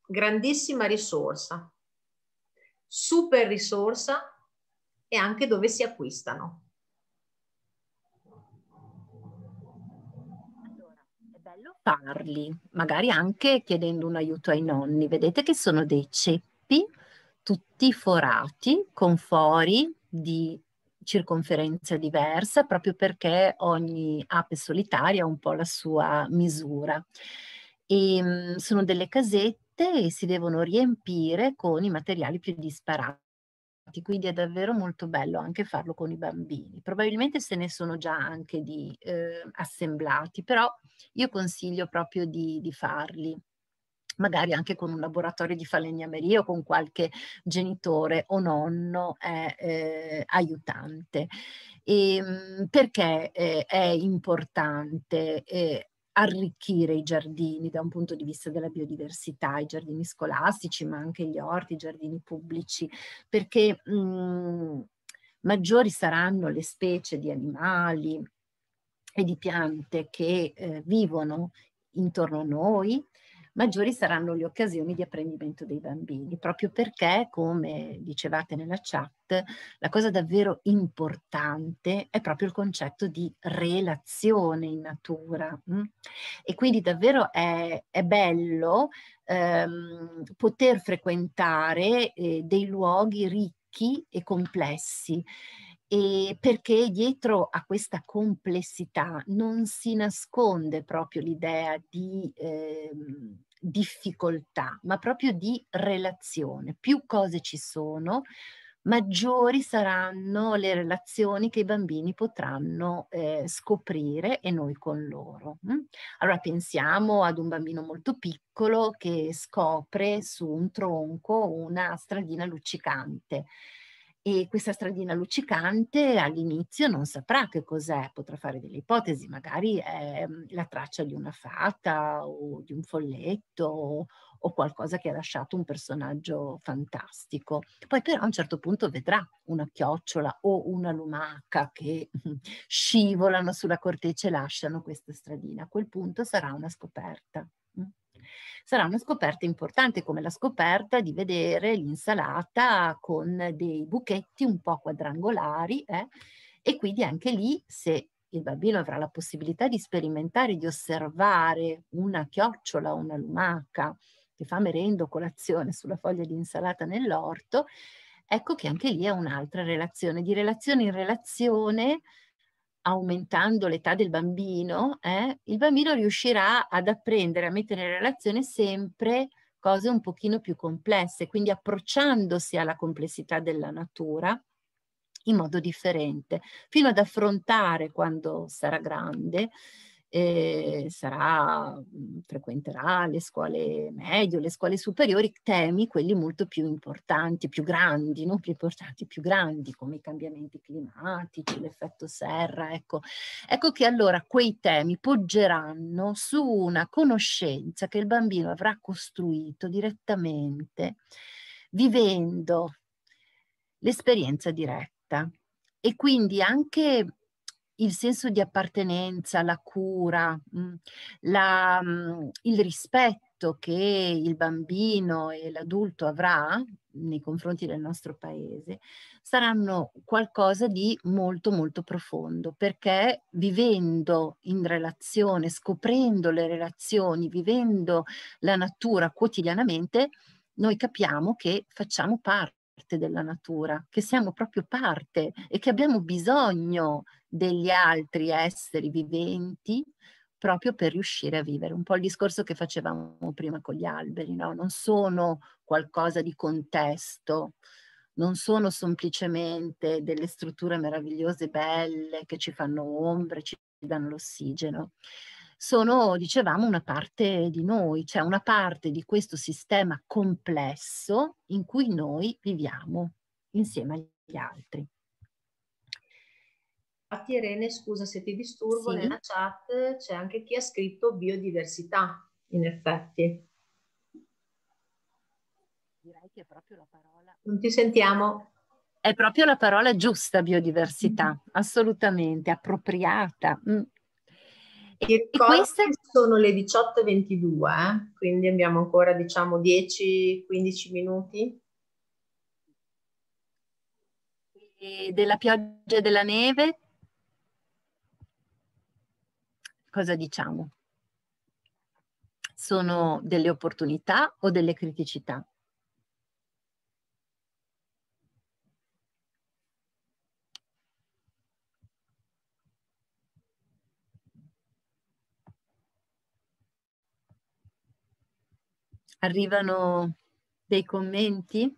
Grandissima risorsa super risorsa e anche dove si acquistano. Allora, è bello farli, magari anche chiedendo un aiuto ai nonni. Vedete che sono dei ceppi tutti forati con fori di circonferenza diversa proprio perché ogni ape solitaria ha un po' la sua misura. E mm, sono delle casette piante e si devono riempire con i materiali più disparati. Quindi è davvero molto bello anche farlo con i bambini. Probabilmente se ne sono già anche di eh, assemblati, però io consiglio proprio di, di farli magari anche con un laboratorio di falegnameria o con qualche genitore o nonno è eh, aiutante. E, ehm, perché eh, è importante ehm, arricchire i giardini da un punto di vista della biodiversità, i giardini scolastici, ma anche gli orti, i giardini pubblici, perché mh, mhmm, maggiori saranno le specie di animali e di piante che eh, vivono intorno a noi, maggiori saranno le occasioni di apprendimento dei bambini, proprio perché, come dicevate nella chat, la cosa davvero importante è proprio il concetto di relazione in natura. Mm? E quindi davvero è, è bello ehm, poter frequentare eh, dei luoghi ricchi e complessi e perché dietro a questa complessità non si nasconde proprio l'idea di eh, difficoltà, ma proprio di relazione. Più cose ci sono, maggiori saranno le relazioni che i bambini potranno eh, scoprire e noi con loro. Mm? Allora pensiamo ad un bambino molto piccolo che scopre su un tronco una stradina luccicante e questa stradina luccicante all'inizio non saprà che cos'è, potrà fare delle ipotesi, magari è mhmm, la traccia di una fata o di un folletto o, o qualcosa che ha lasciato un personaggio fantastico. Poi però a un certo punto vedrà una chiocciola o una lumaca che <laughs> scivolano sulla corteccia e lasciano questa stradina. A quel punto sarà una scoperta sarà una scoperta importante come la scoperta di vedere l'insalata con dei buchetti un po' quadrangolari eh? e quindi anche lì se il bambino avrà la possibilità di sperimentare, di osservare una chiocciola, o una lumaca che fa merendo colazione sulla foglia di insalata nell'orto, ecco che anche lì è un'altra relazione, di relazione in relazione aumentando l'età del bambino, eh, il bambino riuscirà ad apprendere a mettere in relazione sempre cose un pochino più complesse, quindi approcciandosi alla complessità della natura in modo differente, fino ad affrontare quando sarà grande eh, sarà, mhmm, frequenterà le scuole medie le scuole superiori, temi quelli molto più importanti, più grandi, non più importanti, più grandi, come i cambiamenti climatici, l'effetto serra. Ecco. ecco che allora quei temi poggeranno su una conoscenza che il bambino avrà costruito direttamente vivendo l'esperienza diretta e quindi anche il senso di appartenenza, la cura, mm, la, mm, il rispetto che il bambino e l'adulto avrà nei confronti del nostro paese saranno qualcosa di molto molto profondo perché vivendo in relazione, scoprendo le relazioni, vivendo la natura quotidianamente, noi capiamo che facciamo parte della natura, che siamo proprio parte e che abbiamo bisogno degli altri esseri viventi proprio per riuscire a vivere. Un po' il discorso che facevamo prima con gli alberi, no? Non sono qualcosa di contesto, non sono semplicemente delle strutture meravigliose, belle, che ci fanno ombre, ci danno l'ossigeno. Sono, dicevamo, una parte di noi, cioè una parte di questo sistema complesso in cui noi viviamo insieme agli altri. Infatti Irene, scusa se ti disturbo, sì. nella chat c'è anche chi ha scritto biodiversità, in effetti. Direi che è proprio la parola. Non ti sentiamo. È proprio la parola giusta, biodiversità, mm. assolutamente, appropriata. Mm. E, e queste sono le 18.22, eh? quindi abbiamo ancora diciamo 10-15 minuti. E della pioggia e della neve? cosa diciamo? Sono delle opportunità o delle criticità? Arrivano dei commenti?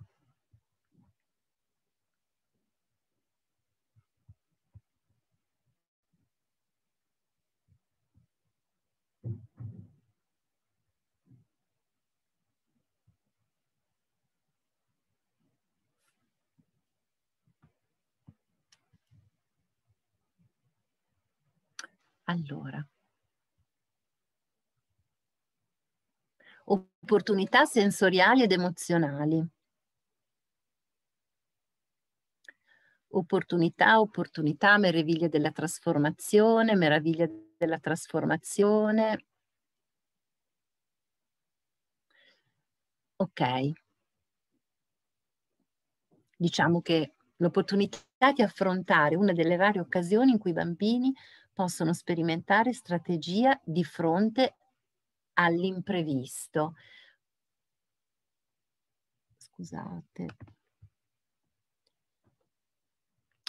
allora. Opportunità sensoriali ed emozionali. Opportunità, opportunità, meraviglia della trasformazione, meraviglia della trasformazione. Ok. Diciamo che l'opportunità di affrontare una delle rare occasioni in cui i bambini possono sperimentare strategia di fronte all'imprevisto. Scusate.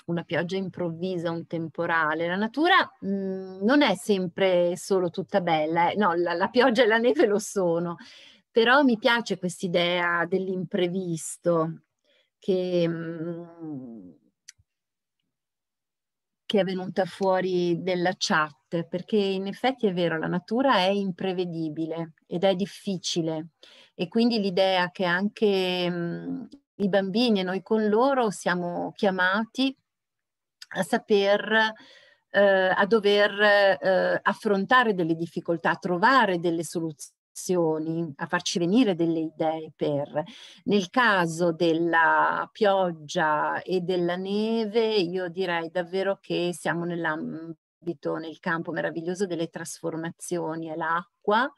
Una pioggia improvvisa, un temporale. La natura mh, mm, non è sempre solo tutta bella, eh. no, la, la pioggia e la neve lo sono, però mi piace quest'idea dell'imprevisto che mh, mm, che è venuta fuori della chat, perché in effetti è vero, la natura è imprevedibile ed è difficile e quindi l'idea che anche mh, mm, i bambini e noi con loro siamo chiamati a saper eh, a dover eh, affrontare delle difficoltà, a trovare delle soluzioni a farci venire delle idee per. Nel caso della pioggia e della neve, io direi davvero che siamo nell'ambito, nel campo meraviglioso delle trasformazioni è l'acqua.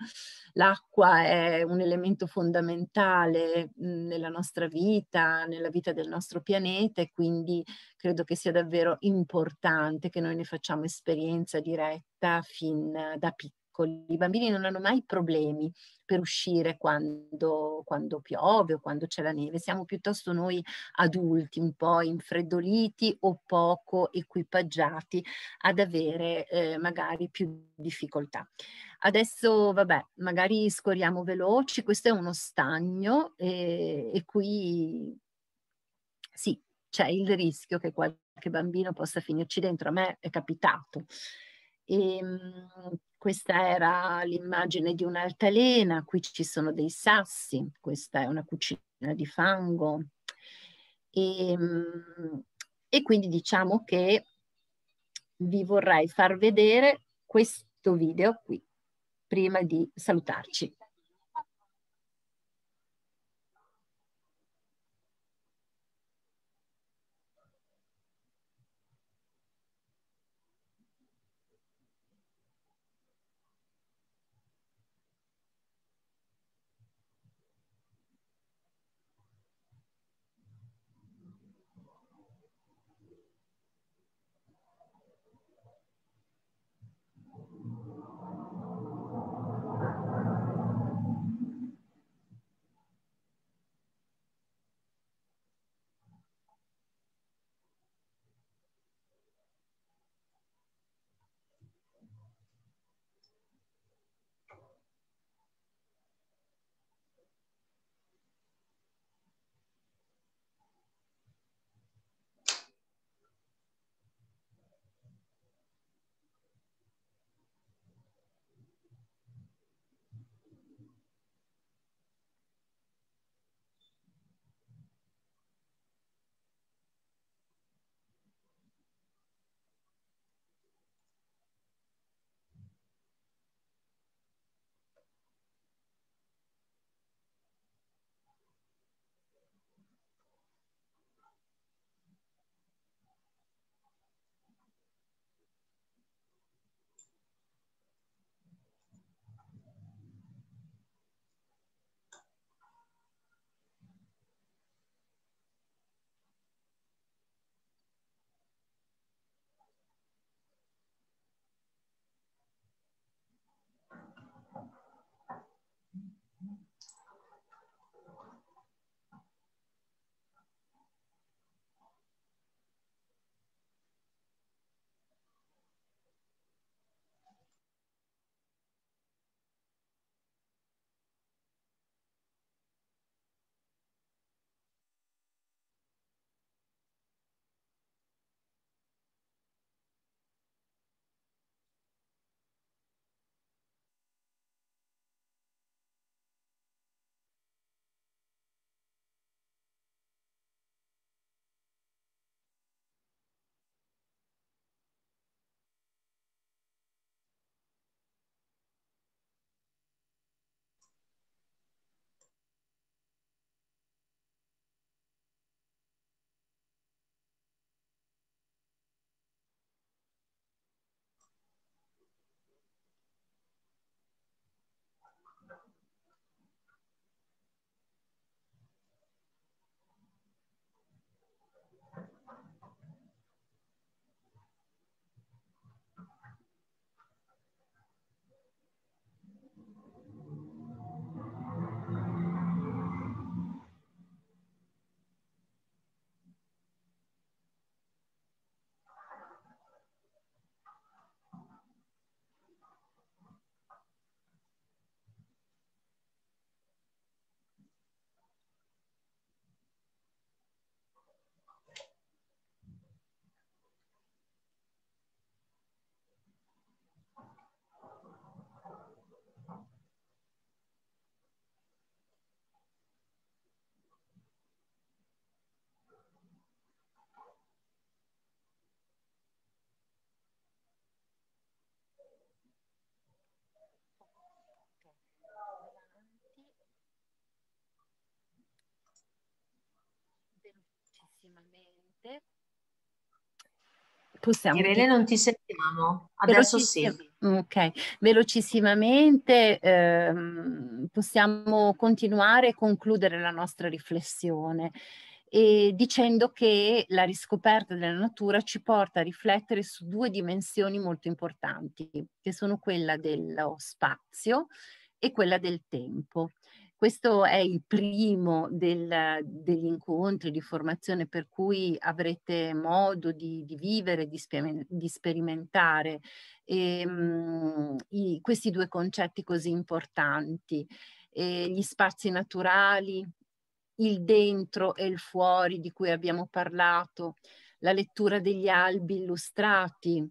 L'acqua è un elemento fondamentale mhmm, nella nostra vita, nella vita del nostro pianeta e quindi credo che sia davvero importante che noi ne facciamo esperienza diretta fin da piccolo piccoli, i bambini non hanno mai problemi per uscire quando, quando piove o quando c'è la neve, siamo piuttosto noi adulti un po' infreddoliti o poco equipaggiati ad avere eh, magari più difficoltà. Adesso vabbè, magari scorriamo veloci, questo è uno stagno e, eh, e qui sì, c'è il rischio che qualche bambino possa finirci dentro. A me è capitato e, mm, questa era l'immagine di un'altalena, qui ci sono dei sassi, questa è una cucina di fango. E, mm, e quindi diciamo che vi vorrei far vedere questo video qui prima di salutarci. possiamo... Irene non ti sentiamo, adesso sì. Ok, velocissimamente ehm, possiamo continuare e concludere la nostra riflessione e dicendo che la riscoperta della natura ci porta a riflettere su due dimensioni molto importanti, che sono quella dello spazio e quella del tempo. Questo è il primo del, degli incontri di formazione per cui avrete modo di, di vivere, di, di sperimentare e, um, i, questi due concetti così importanti, e eh, gli spazi naturali, il dentro e il fuori di cui abbiamo parlato, la lettura degli albi illustrati,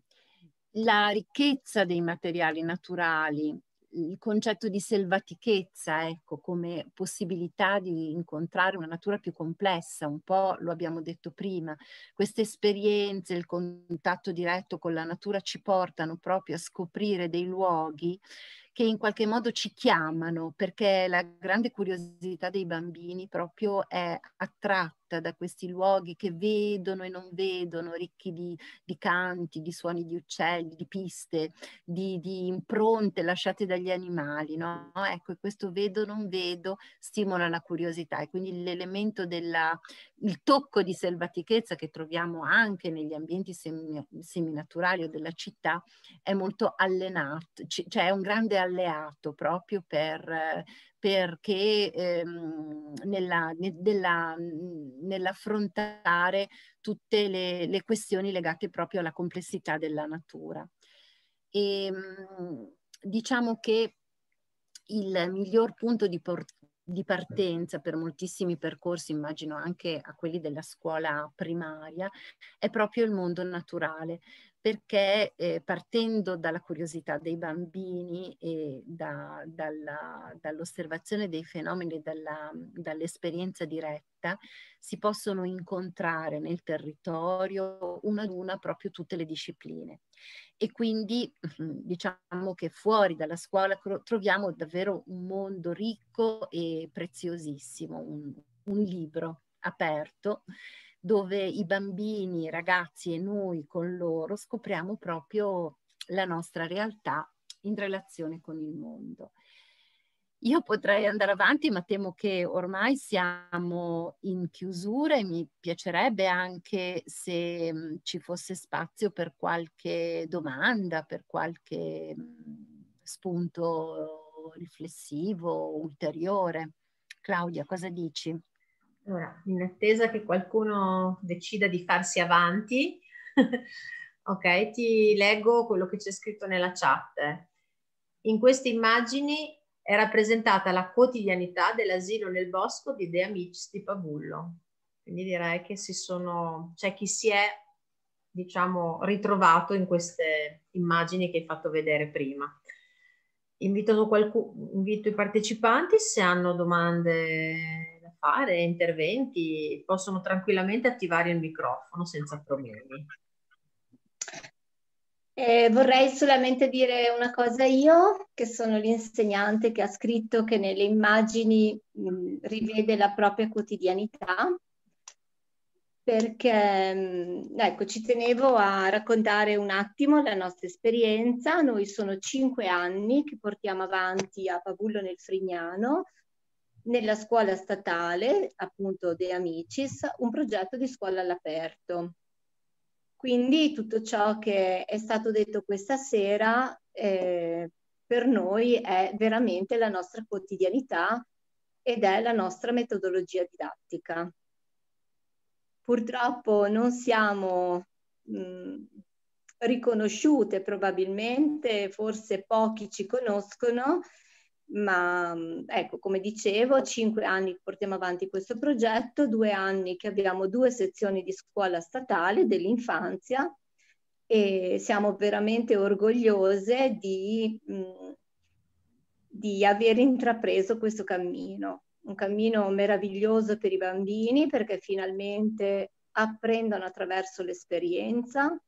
la ricchezza dei materiali naturali, il concetto di selvatichezza, ecco, come possibilità di incontrare una natura più complessa, un po' lo abbiamo detto prima, queste esperienze, il contatto diretto con la natura ci portano proprio a scoprire dei luoghi che in qualche modo ci chiamano, perché la grande curiosità dei bambini proprio è attratta da questi luoghi che vedono e non vedono, ricchi di, di canti, di suoni di uccelli, di piste, di, di impronte lasciate dagli animali. No? Ecco, questo vedo, non vedo stimola la curiosità e quindi l'elemento del tocco di selvatichezza che troviamo anche negli ambienti seminaturali o della città è molto allenato, cioè è un grande allenamento alleato proprio per, perché ehm, nella, nella, nell'affrontare tutte le, le, questioni legate proprio alla complessità della natura. E, ehm, diciamo che il miglior punto di, por- di partenza per moltissimi percorsi, immagino anche a quelli della scuola primaria, è proprio il mondo naturale, perché eh, partendo dalla curiosità dei bambini e da, dall'osservazione dei fenomeni, dall'esperienza diretta, si possono incontrare nel territorio una ad una proprio tutte le discipline. E quindi <laughs> diciamo che fuori dalla scuola troviamo davvero un mondo ricco e preziosissimo, un, un libro aperto dove i bambini, i ragazzi e noi con loro scopriamo proprio la nostra realtà in relazione con il mondo. Io potrei andare avanti, ma temo che ormai siamo in chiusura e mi piacerebbe anche se mm, ci fosse spazio per qualche domanda, per qualche mm, spunto riflessivo ulteriore. Claudia, cosa dici? Allora, in attesa che qualcuno decida di farsi avanti, <laughs> ok, ti leggo quello che c'è scritto nella chat. In queste immagini è rappresentata la quotidianità dell'asilo nel bosco di De Amici di Pavullo. Quindi direi che si sono, c'è cioè chi si è, diciamo, ritrovato in queste immagini che hai fatto vedere prima. Invito, qualcuno, invito i partecipanti se hanno domande fare interventi, possono tranquillamente attivare il microfono senza problemi. Eh, vorrei solamente dire una cosa io, che sono l'insegnante che ha scritto che nelle immagini mh, mm, rivede la propria quotidianità, perché mh, mm, ecco, ci tenevo a raccontare un attimo la nostra esperienza. Noi sono cinque anni che portiamo avanti a Pavullo nel Frignano nella scuola statale, appunto De Amicis, un progetto di scuola all'aperto. Quindi tutto ciò che è stato detto questa sera eh, per noi è veramente la nostra quotidianità ed è la nostra metodologia didattica. Purtroppo non siamo mh, mm, riconosciute probabilmente, forse pochi ci conoscono, ma ecco, come dicevo, cinque anni che portiamo avanti questo progetto, due anni che abbiamo due sezioni di scuola statale dell'infanzia e siamo veramente orgogliose di, di aver intrapreso questo cammino, un cammino meraviglioso per i bambini perché finalmente apprendono attraverso l'esperienza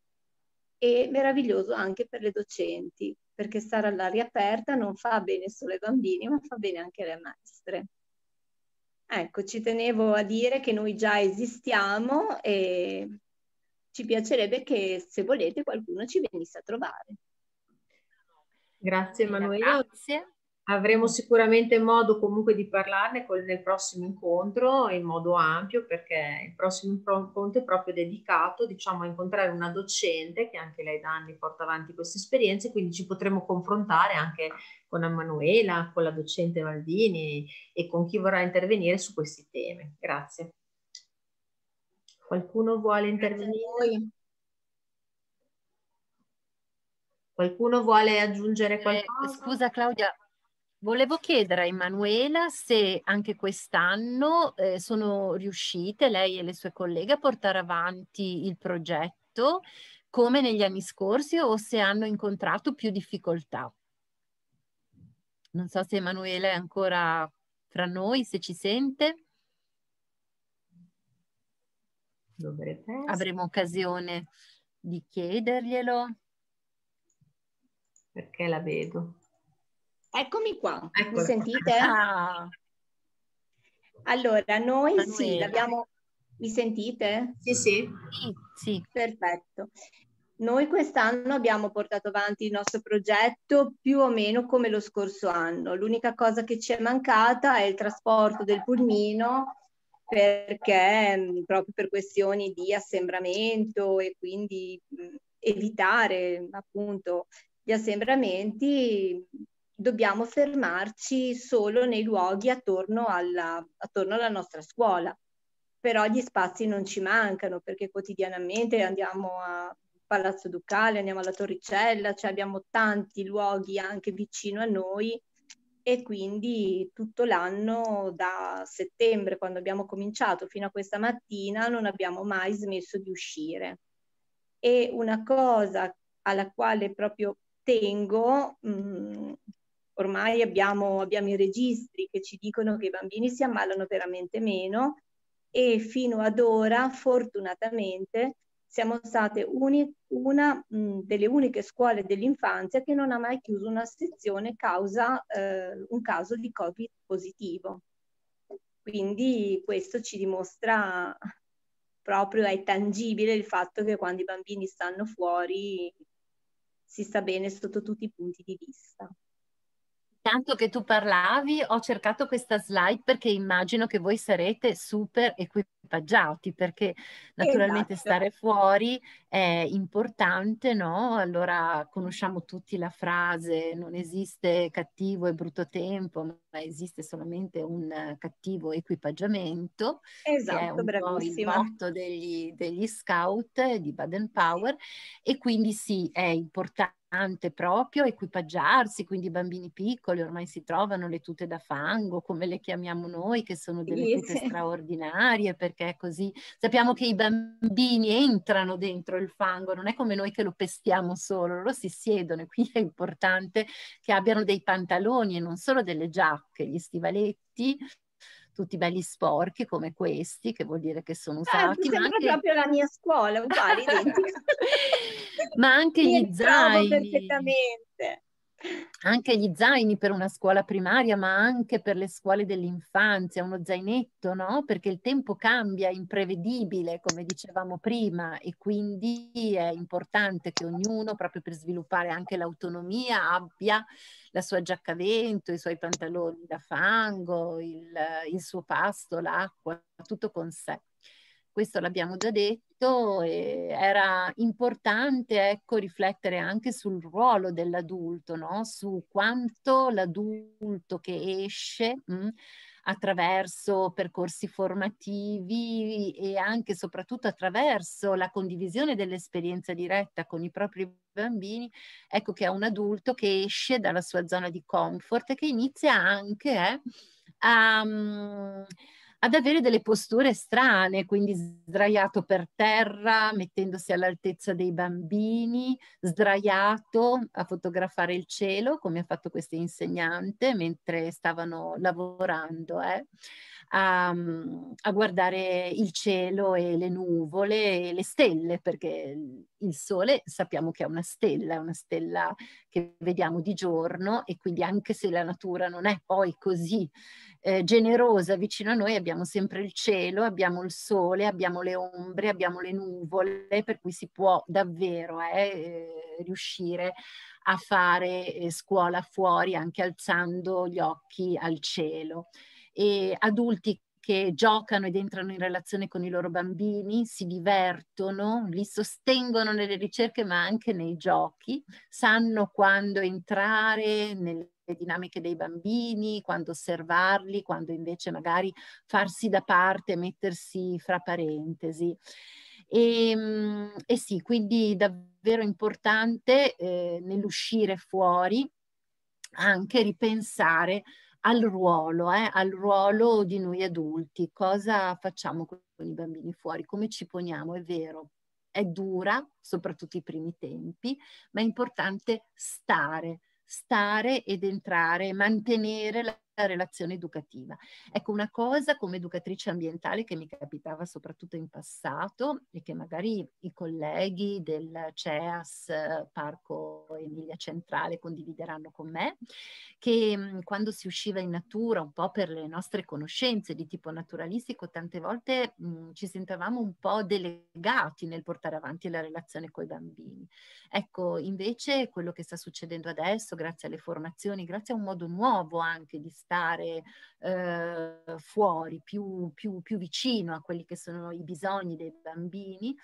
e meraviglioso anche per le docenti perché stare all'aria aperta non fa bene solo ai bambini, ma fa bene anche alle maestre. Ecco, ci tenevo a dire che noi già esistiamo e ci piacerebbe che, se volete, qualcuno ci venisse a trovare. Grazie Emanuele. Grazie avremo sicuramente modo comunque di parlarne col, nel prossimo incontro in modo ampio perché il prossimo incontro è proprio dedicato diciamo, a incontrare una docente che anche lei da anni porta avanti queste esperienze quindi ci potremo confrontare anche con Emanuela, con la docente Valdini e con chi vorrà intervenire su questi temi. Grazie. Qualcuno vuole intervenire? Qualcuno vuole aggiungere eh, qualcosa? Eh, scusa Claudia, Volevo chiedere a Emanuela se anche quest'anno eh, sono riuscite, lei e le sue colleghe, a portare avanti il progetto come negli anni scorsi o se hanno incontrato più difficoltà. Non so se Emanuela è ancora fra noi, se ci sente. Avremo occasione di chiederglielo. Perché la vedo. Eccomi qua, Eccolo. mi sentite? Ah. Allora, noi Manuela. sì, l'abbiamo... Mi sentite? Sì, sì. Sì, sì. Perfetto. Noi quest'anno abbiamo portato avanti il nostro progetto più o meno come lo scorso anno. L'unica cosa che ci è mancata è il trasporto del pulmino perché mm, proprio per questioni di assembramento e quindi mm, evitare appunto gli assembramenti dobbiamo fermarci solo nei luoghi attorno alla, attorno alla nostra scuola. Però gli spazi non ci mancano perché quotidianamente andiamo a Palazzo Ducale, andiamo alla Torricella, cioè abbiamo tanti luoghi anche vicino a noi e quindi tutto l'anno da settembre, quando abbiamo cominciato fino a questa mattina, non abbiamo mai smesso di uscire. E una cosa alla quale proprio tengo, mh, mm, ormai abbiamo, abbiamo i registri che ci dicono che i bambini si ammalano veramente meno e fino ad ora fortunatamente siamo state uni, una mh, mm, delle uniche scuole dell'infanzia che non ha mai chiuso una sezione causa eh, un caso di Covid positivo. Quindi questo ci dimostra proprio, è tangibile il fatto che quando i bambini stanno fuori si sta bene sotto tutti i punti di vista. Tanto che tu parlavi, ho cercato questa slide perché immagino che voi sarete super equipaggiati, perché naturalmente esatto. stare fuori è importante, no? Allora conosciamo tutti la frase non esiste cattivo e brutto tempo, ma esiste solamente un cattivo equipaggiamento. Esatto, che è esatto, un bravissima. Po il motto degli, degli scout di Baden Power e quindi sì, è importante proprio equipaggiarsi, quindi i bambini piccoli ormai si trovano le tute da fango, come le chiamiamo noi, che sono delle tute straordinarie, perché è così sappiamo che i bambini entrano dentro il fango, non è come noi che lo pestiamo solo, loro si siedono e quindi è importante che abbiano dei pantaloni e non solo delle giacche, gli stivaletti tutti belli sporchi come questi, che vuol dire che sono ah, usati. Certo, ma anche... proprio la mia scuola, uguali. <laughs> ma anche Mi gli zaini. perfettamente anche gli zaini per una scuola primaria, ma anche per le scuole dell'infanzia, uno zainetto, no? Perché il tempo cambia, è imprevedibile, come dicevamo prima, e quindi è importante che ognuno, proprio per sviluppare anche l'autonomia, abbia la sua giacca vento, i suoi pantaloni da fango, il, il suo pasto, l'acqua, tutto con sé questo l'abbiamo già detto, era importante ecco, riflettere anche sul ruolo dell'adulto, no? su quanto l'adulto che esce mh, mm, attraverso percorsi formativi e anche e soprattutto attraverso la condivisione dell'esperienza diretta con i propri bambini, ecco che è un adulto che esce dalla sua zona di comfort e che inizia anche eh, a... Um, ad avere delle posture strane, quindi sdraiato per terra, mettendosi all'altezza dei bambini, sdraiato a fotografare il cielo, come ha fatto questa insegnante mentre stavano lavorando. Eh a, mhmm, a guardare il cielo e le nuvole e le stelle, perché il sole sappiamo che è una stella, è una stella che vediamo di giorno e quindi anche se la natura non è poi così eh, generosa vicino a noi, abbiamo sempre il cielo, abbiamo il sole, abbiamo le ombre, abbiamo le nuvole, per cui si può davvero eh, eh riuscire a fare eh, scuola fuori anche alzando gli occhi al cielo e adulti che giocano ed entrano in relazione con i loro bambini, si divertono, li sostengono nelle ricerche ma anche nei giochi, sanno quando entrare nelle dinamiche dei bambini, quando osservarli, quando invece magari farsi da parte, mettersi fra parentesi. E, ehm, e sì, quindi davvero importante eh, nell'uscire fuori anche ripensare al ruolo, eh, al ruolo di noi adulti, cosa facciamo con i bambini fuori, come ci poniamo, è vero, è dura, soprattutto i primi tempi, ma è importante stare, stare ed entrare, mantenere la relazione educativa. Ecco, una cosa come educatrice ambientale che mi capitava soprattutto in passato e che magari i colleghi del CEAS Parco Emilia Centrale condivideranno con me, che mm, quando si usciva in natura, un po' per le nostre conoscenze di tipo naturalistico, tante volte mh, mm, ci sentavamo un po' delegati nel portare avanti la relazione con i bambini. Ecco, invece quello che sta succedendo adesso, grazie alle formazioni, grazie a un modo nuovo anche di stare eh, fuori, più, più, più, vicino a quelli che sono i bisogni dei bambini,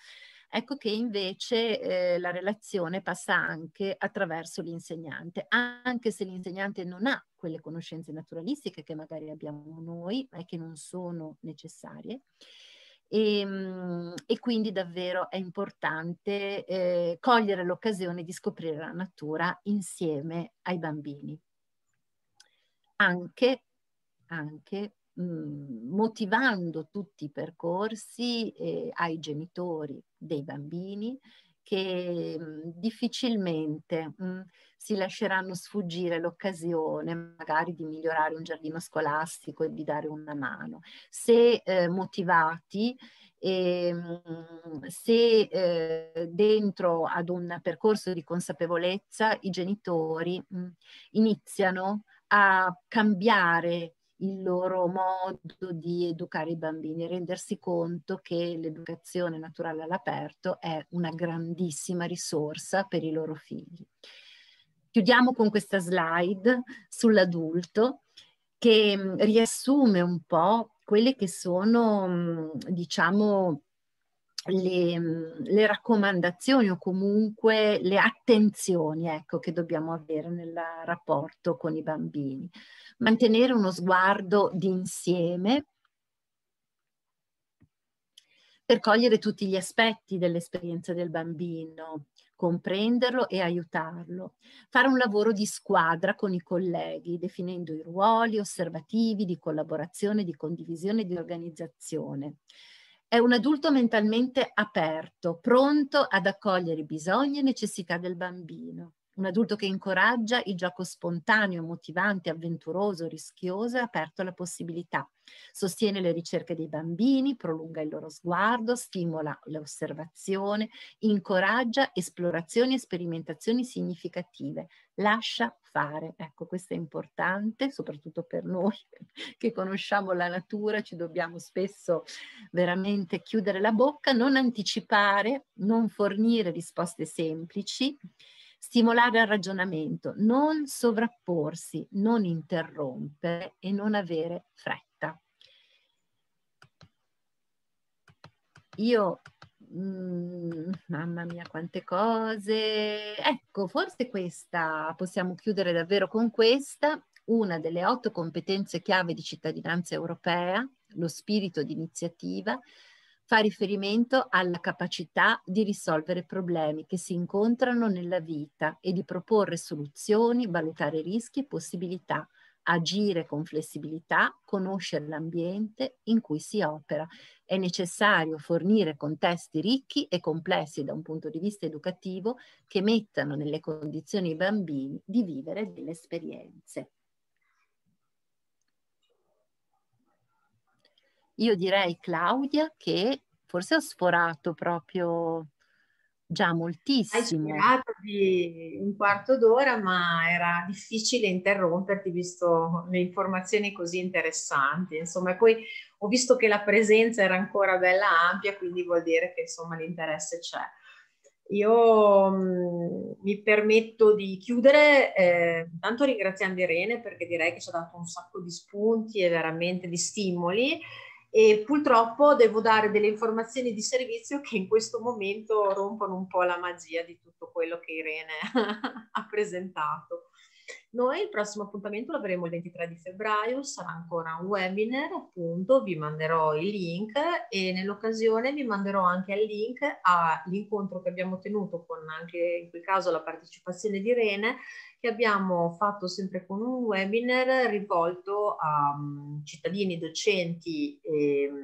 ecco che invece eh, la relazione passa anche attraverso l'insegnante, anche se l'insegnante non ha quelle conoscenze naturalistiche che magari abbiamo noi e che non sono necessarie. E, ehm, e, quindi davvero è importante eh, cogliere l'occasione di scoprire la natura insieme ai bambini anche, anche mh, mm, motivando tutti i percorsi eh, ai genitori dei bambini che mh, mm, difficilmente mh, mm, si lasceranno sfuggire l'occasione magari di migliorare un giardino scolastico e di dare una mano. Se eh, motivati, e, ehm, se eh, dentro ad un percorso di consapevolezza i genitori iniziano a cambiare il loro modo di educare i bambini, rendersi conto che l'educazione naturale all'aperto è una grandissima risorsa per i loro figli. Chiudiamo con questa slide sull'adulto che mm, riassume un po' quelle che sono, mm, diciamo, le, le, raccomandazioni o comunque le attenzioni ecco, che dobbiamo avere nel rapporto con i bambini. Mantenere uno sguardo d'insieme per cogliere tutti gli aspetti dell'esperienza del bambino, comprenderlo e aiutarlo. Fare un lavoro di squadra con i colleghi, definendo i ruoli osservativi, di collaborazione, di condivisione e di organizzazione è un adulto mentalmente aperto, pronto ad accogliere i bisogni e necessità del bambino un adulto che incoraggia il gioco spontaneo, motivante, avventuroso, rischioso e aperto alla possibilità. Sostiene le ricerche dei bambini, prolunga il loro sguardo, stimola l'osservazione, incoraggia esplorazioni e sperimentazioni significative, lascia fare. Ecco, questo è importante, soprattutto per noi <laughs> che conosciamo la natura, ci dobbiamo spesso veramente chiudere la bocca, non anticipare, non fornire risposte semplici stimolare il ragionamento, non sovrapporsi, non interrompere e non avere fretta. Io, mh, mm, mamma mia, quante cose. Ecco, forse questa, possiamo chiudere davvero con questa, una delle otto competenze chiave di cittadinanza europea, lo spirito di iniziativa, fa riferimento alla capacità di risolvere problemi che si incontrano nella vita e di proporre soluzioni, valutare rischi e possibilità, agire con flessibilità, conoscere l'ambiente in cui si opera. È necessario fornire contesti ricchi e complessi da un punto di vista educativo che mettano nelle condizioni i bambini di vivere delle esperienze. Io direi Claudia che forse ho sforato proprio già moltissimo. Hai sperato di un quarto d'ora, ma era difficile interromperti visto le informazioni così interessanti. Insomma, poi ho visto che la presenza era ancora bella ampia, quindi vuol dire che insomma l'interesse c'è. Io mm, mi permetto di chiudere, eh, ringraziando Irene perché direi che ci ha dato un sacco di spunti e veramente di stimoli e purtroppo devo dare delle informazioni di servizio che in questo momento rompono un po' la magia di tutto quello che Irene <laughs> ha presentato. Noi il prossimo appuntamento lo avremo il 23 di febbraio, sarà ancora un webinar, appunto, vi manderò il link e nell'occasione vi manderò anche il link all'incontro che abbiamo tenuto con anche in quel caso la partecipazione di Rene che abbiamo fatto sempre con un webinar rivolto a mm, cittadini, docenti e, ehm,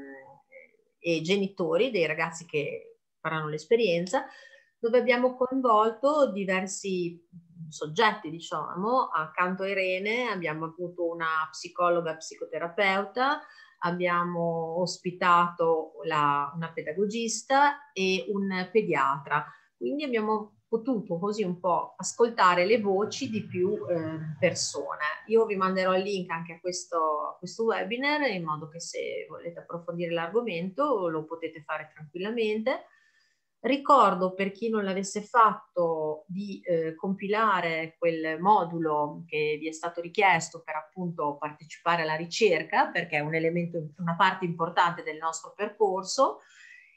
e genitori dei ragazzi che faranno l'esperienza dove abbiamo coinvolto diversi soggetti, diciamo, accanto a Irene abbiamo avuto una psicologa psicoterapeuta, abbiamo ospitato la, una pedagogista e un pediatra. Quindi abbiamo potuto così un po' ascoltare le voci di più eh, persone. Io vi manderò il link anche a questo, a questo, webinar in modo che se volete approfondire l'argomento lo potete fare tranquillamente Ricordo per chi non l'avesse fatto di eh, compilare quel modulo che vi è stato richiesto per appunto partecipare alla ricerca, perché è un elemento, una parte importante del nostro percorso.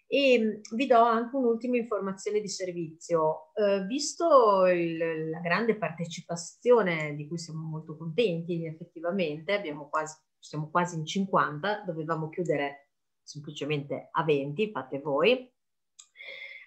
E mm, vi do anche un'ultima informazione di servizio. Eh, visto il, la grande partecipazione di cui siamo molto contenti, effettivamente abbiamo quasi, siamo quasi in 50, dovevamo chiudere semplicemente a 20, fate voi,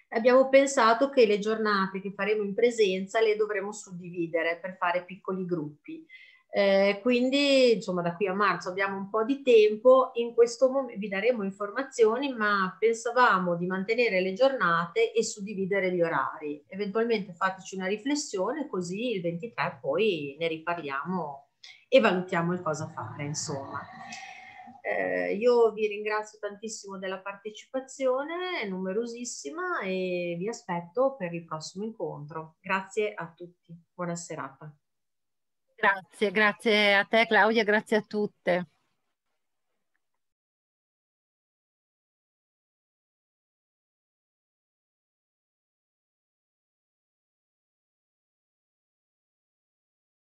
abbiamo pensato che le giornate che faremo in presenza le dovremo suddividere per fare piccoli gruppi. Eh, quindi insomma da qui a marzo abbiamo un po' di tempo, in questo momento vi daremo informazioni, ma pensavamo di mantenere le giornate e suddividere gli orari. Eventualmente fateci una riflessione così il 23 poi ne riparliamo e valutiamo il cosa fare, insomma. Eh, io vi ringrazio tantissimo della partecipazione, è numerosissima e vi aspetto per il prossimo incontro. Grazie a tutti, buona serata. Grazie, grazie a te Claudia, grazie a tutte.